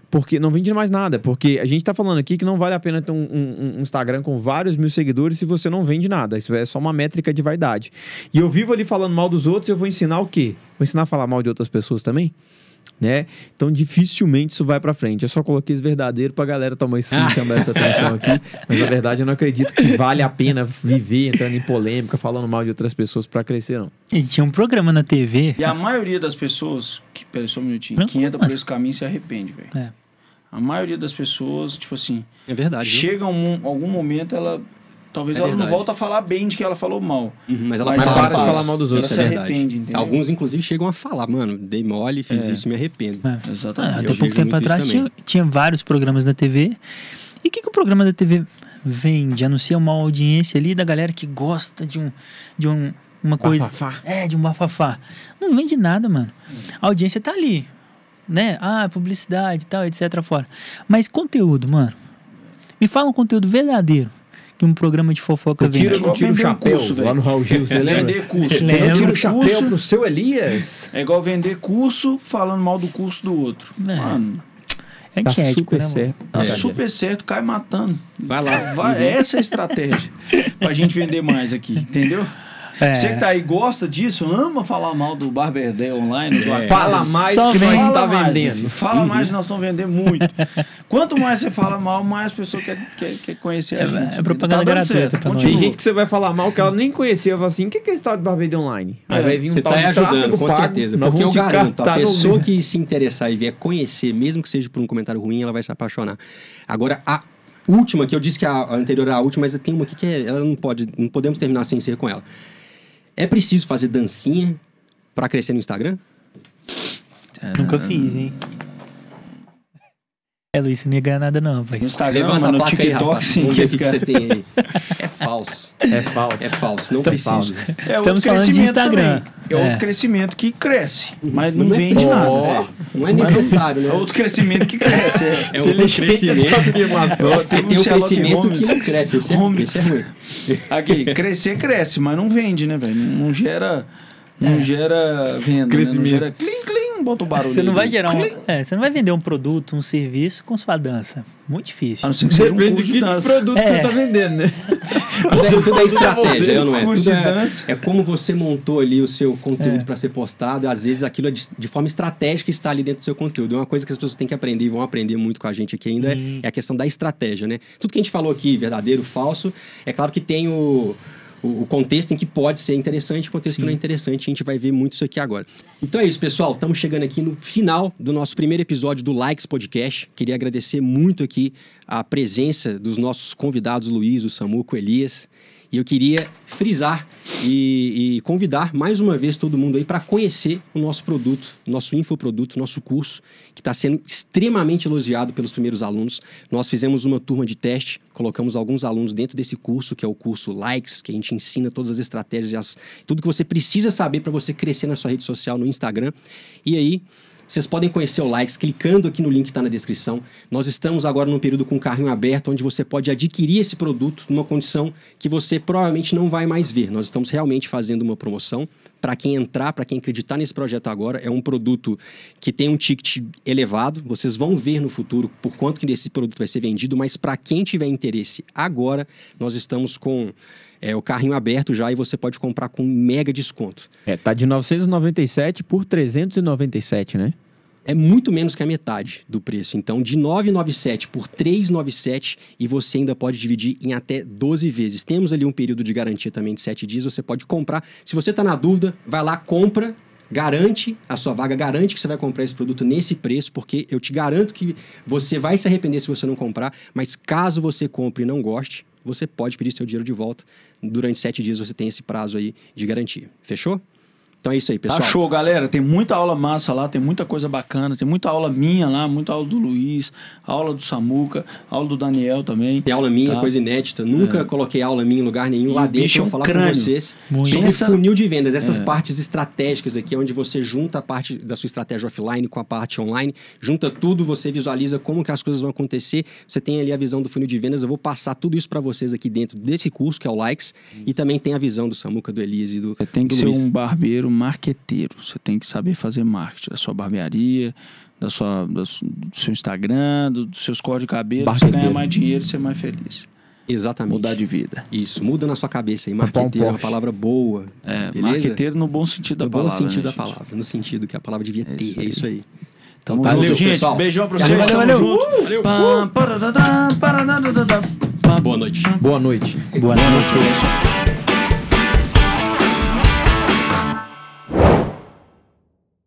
B: porque não vende mais nada, porque a gente está falando aqui que não vale a pena ter um, um, um, Instagram com vários mil seguidores se você não vende nada. Isso é só uma métrica de vaidade. E eu vivo ali falando mal dos outros, eu vou ensinar o quê? Vou ensinar a falar mal de outras pessoas também? né? Então dificilmente isso vai para frente. Eu só coloquei esse verdadeiro pra galera tomar esse chamar essa atenção aqui. Mas na verdade eu não acredito que vale a pena viver entrando em polêmica, falando
D: mal de outras pessoas para crescer, não.
C: E tinha um programa na TV. E a maioria das pessoas, que, pera
D: só um minutinho, não, que entra por esse caminho se arrepende, velho. É. A maioria das pessoas, tipo assim. É verdade. Chega um, algum momento, ela Talvez é ela verdade. não volta a falar bem de que ela falou mal.
C: Uhum, mas ela mas para, de falar mal dos outros. Ela é se verdade. arrepende, entendeu? Alguns,
A: inclusive, chegam a falar, mano, dei mole, fiz é. isso,
C: me arrependo. É. Exatamente. Ah, até pouco tempo atrás tinha, tinha, vários programas da TV. E o que, que o programa da TV vende? Anuncia uma audiência ali da galera que gosta de um. De um uma coisa. Bafafá. É, de um bafafá. Não vende nada, mano. A audiência tá ali. Né? Ah, publicidade e tal, etc. fora. Mas conteúdo, mano. Me fala um conteúdo verdadeiro para um programa de fofoca tira, Tira o chapéu curso, lá no Raul
D: Gil, você lembra? Vender curso. Você não tira o chapéu pro seu Elias? É igual vender curso falando mal do curso do outro. É. Mano...
C: É tá antiético, né, super né, certo. Tá é. super
D: certo, cai matando. Vai lá. Vai, essa é a estratégia. pra gente vender mais aqui, entendeu? É. Você que tá aí gosta disso, ama falar mal do Barber online. Do é. Fala mais Só que nós está vendendo. Fala uhum. mais, nós estamos vendendo muito. Quanto mais você fala mal, mais a pessoa quer, quer, quer conhecer a é, gente. É, propaganda tá gratuita. Tem gente que você vai falar mal que ela nem conhecia.
B: Fala assim: o que é esse tal de Barber Day online? Aí é. vai vir um você tal tá de ajudando, com pago, certeza. Porque eu garanto, a pessoa
A: que se interessar e vier conhecer, mesmo que seja por um comentário ruim, ela vai se apaixonar. Agora, a última, que eu disse que é a anterior era a última, mas tem uma aqui que ela não pode, não podemos terminar sem ser com ela. É preciso fazer dancinha para crescer no Instagram?
C: Nunca fiz, hein? É, Luiz, você não ia ganhar nada não, vai. No Instagram, Levanta mano, no TikTok, aí, sim. Vamos ver o que, que você tem aí.
A: É falso. É falso. É falso, não tá precisa. Falso.
C: É, é Estamos falando de Instagram. Também. É outro é.
D: crescimento que cresce, mas não, não é vende nada. Né? Não é necessário, né? É outro crescimento que cresce. É, é outro crescimento. Tem, tem um crescimento que cresce. É Esse Aqui, crescer cresce, mas não vende, né, velho? Não, gera... Não gera venda, Crescimento. Né? Não gera não bota um barulho. Você não vai gerar um,
C: é, Você não vai vender um produto, um serviço com sua dança. Muito difícil. A não ser que seja um curso de dança. produto é. você está
B: vendendo, né?
C: Você é é tudo é estratégia, você, não é? Curso é-
B: dança.
A: É, é como você montou ali o seu conteúdo é. para ser postado. Às vezes aquilo é de, de, forma estratégica está ali dentro do seu conteúdo. É uma coisa que as pessoas têm que aprender e vão aprender muito com a gente aqui ainda. Hum. É a questão da estratégia, né? Tudo que a gente falou aqui, verdadeiro, falso, é claro que tem o o, contexto em que pode ser interessante, o contexto Sim. que não é interessante, a gente vai ver muito isso aqui agora. Então é isso, pessoal. Estamos chegando aqui no final do nosso primeiro episódio do Likes Podcast. Queria agradecer muito aqui a presença dos nossos convidados, Luiz, o Samuco, Elias. E eu queria frisar e, e convidar mais uma vez todo mundo aí para conhecer o nosso produto, nosso infoproduto, nosso curso, que está sendo extremamente elogiado pelos primeiros alunos. Nós fizemos uma turma de teste, colocamos alguns alunos dentro desse curso, que é o curso Likes, que a gente ensina todas as estratégias, e tudo que você precisa saber para você crescer na sua rede social, no Instagram. E aí, vocês podem conhecer o Likes clicando aqui no link que está na descrição. Nós estamos agora num período com o carrinho aberto, onde você pode adquirir esse produto numa condição que você provavelmente não vai mais ver. Nós estamos realmente fazendo uma promoção para quem entrar, para quem acreditar nesse projeto agora. É um produto que tem um ticket elevado. Vocês vão ver no futuro por quanto que esse produto vai ser vendido, mas para quem tiver interesse agora, nós estamos com é o carrinho aberto já e você pode comprar com mega desconto. É, tá de 997 por 397, né? É muito menos que a metade do preço. Então, de 997 por 397 e você ainda pode dividir em até 12 vezes. Temos ali um período de garantia também de 7 dias, você pode comprar. Se você está na dúvida, vai lá, compra garante a sua vaga, garante que você vai comprar esse produto nesse preço, porque eu te garanto que você vai se arrepender se você não comprar, mas caso você compre e não goste, você pode pedir seu dinheiro de volta. Durante sete dias você tem esse prazo
D: aí de garantia. Fechou? Então é isso aí, pessoal. Tá show, galera. Tem muita aula massa lá, tem muita coisa bacana. Tem muita aula minha lá, muita aula do Luiz, aula do Samuca, aula do Daniel também. Tem aula minha, tá? coisa inédita. Nunca é. coloquei aula minha em lugar nenhum e lá dentro. Eu é vou falar crânio. com vocês
C: Muito. sobre Pensa... funil
A: de vendas. Essas é. partes estratégicas aqui, onde você junta a parte da sua estratégia offline com a parte online. Junta tudo, você visualiza como que as coisas vão acontecer. Você tem ali a visão do funil de vendas. Eu vou passar tudo isso para vocês aqui dentro desse curso, que é o Likes. Hum. E também tem a visão do Samuca, do
D: Elise e do Você tem que do ser Luiz. um barbeiro marqueteiro. Você tem que saber fazer marketing da sua barbearia, da sua, da do seu Instagram, do, dos seus códigos de cabelo. Você ganha mais dinheiro e ser é mais feliz. Exatamente. Mudar de vida. Isso, muda na sua cabeça. E é marqueteiro é uma palavra boa. É, beleza? marqueteiro
A: no bom sentido da no palavra. No né, bom sentido né, da palavra, no sentido que a palavra devia é ter. é isso aí. Tamo então, valeu, junto, gente. Pessoal. Beijão pra vocês. Valeu, valeu. valeu. Uh!
D: valeu.
A: Boa noite. Boa noite. Boa noite. Boa noite.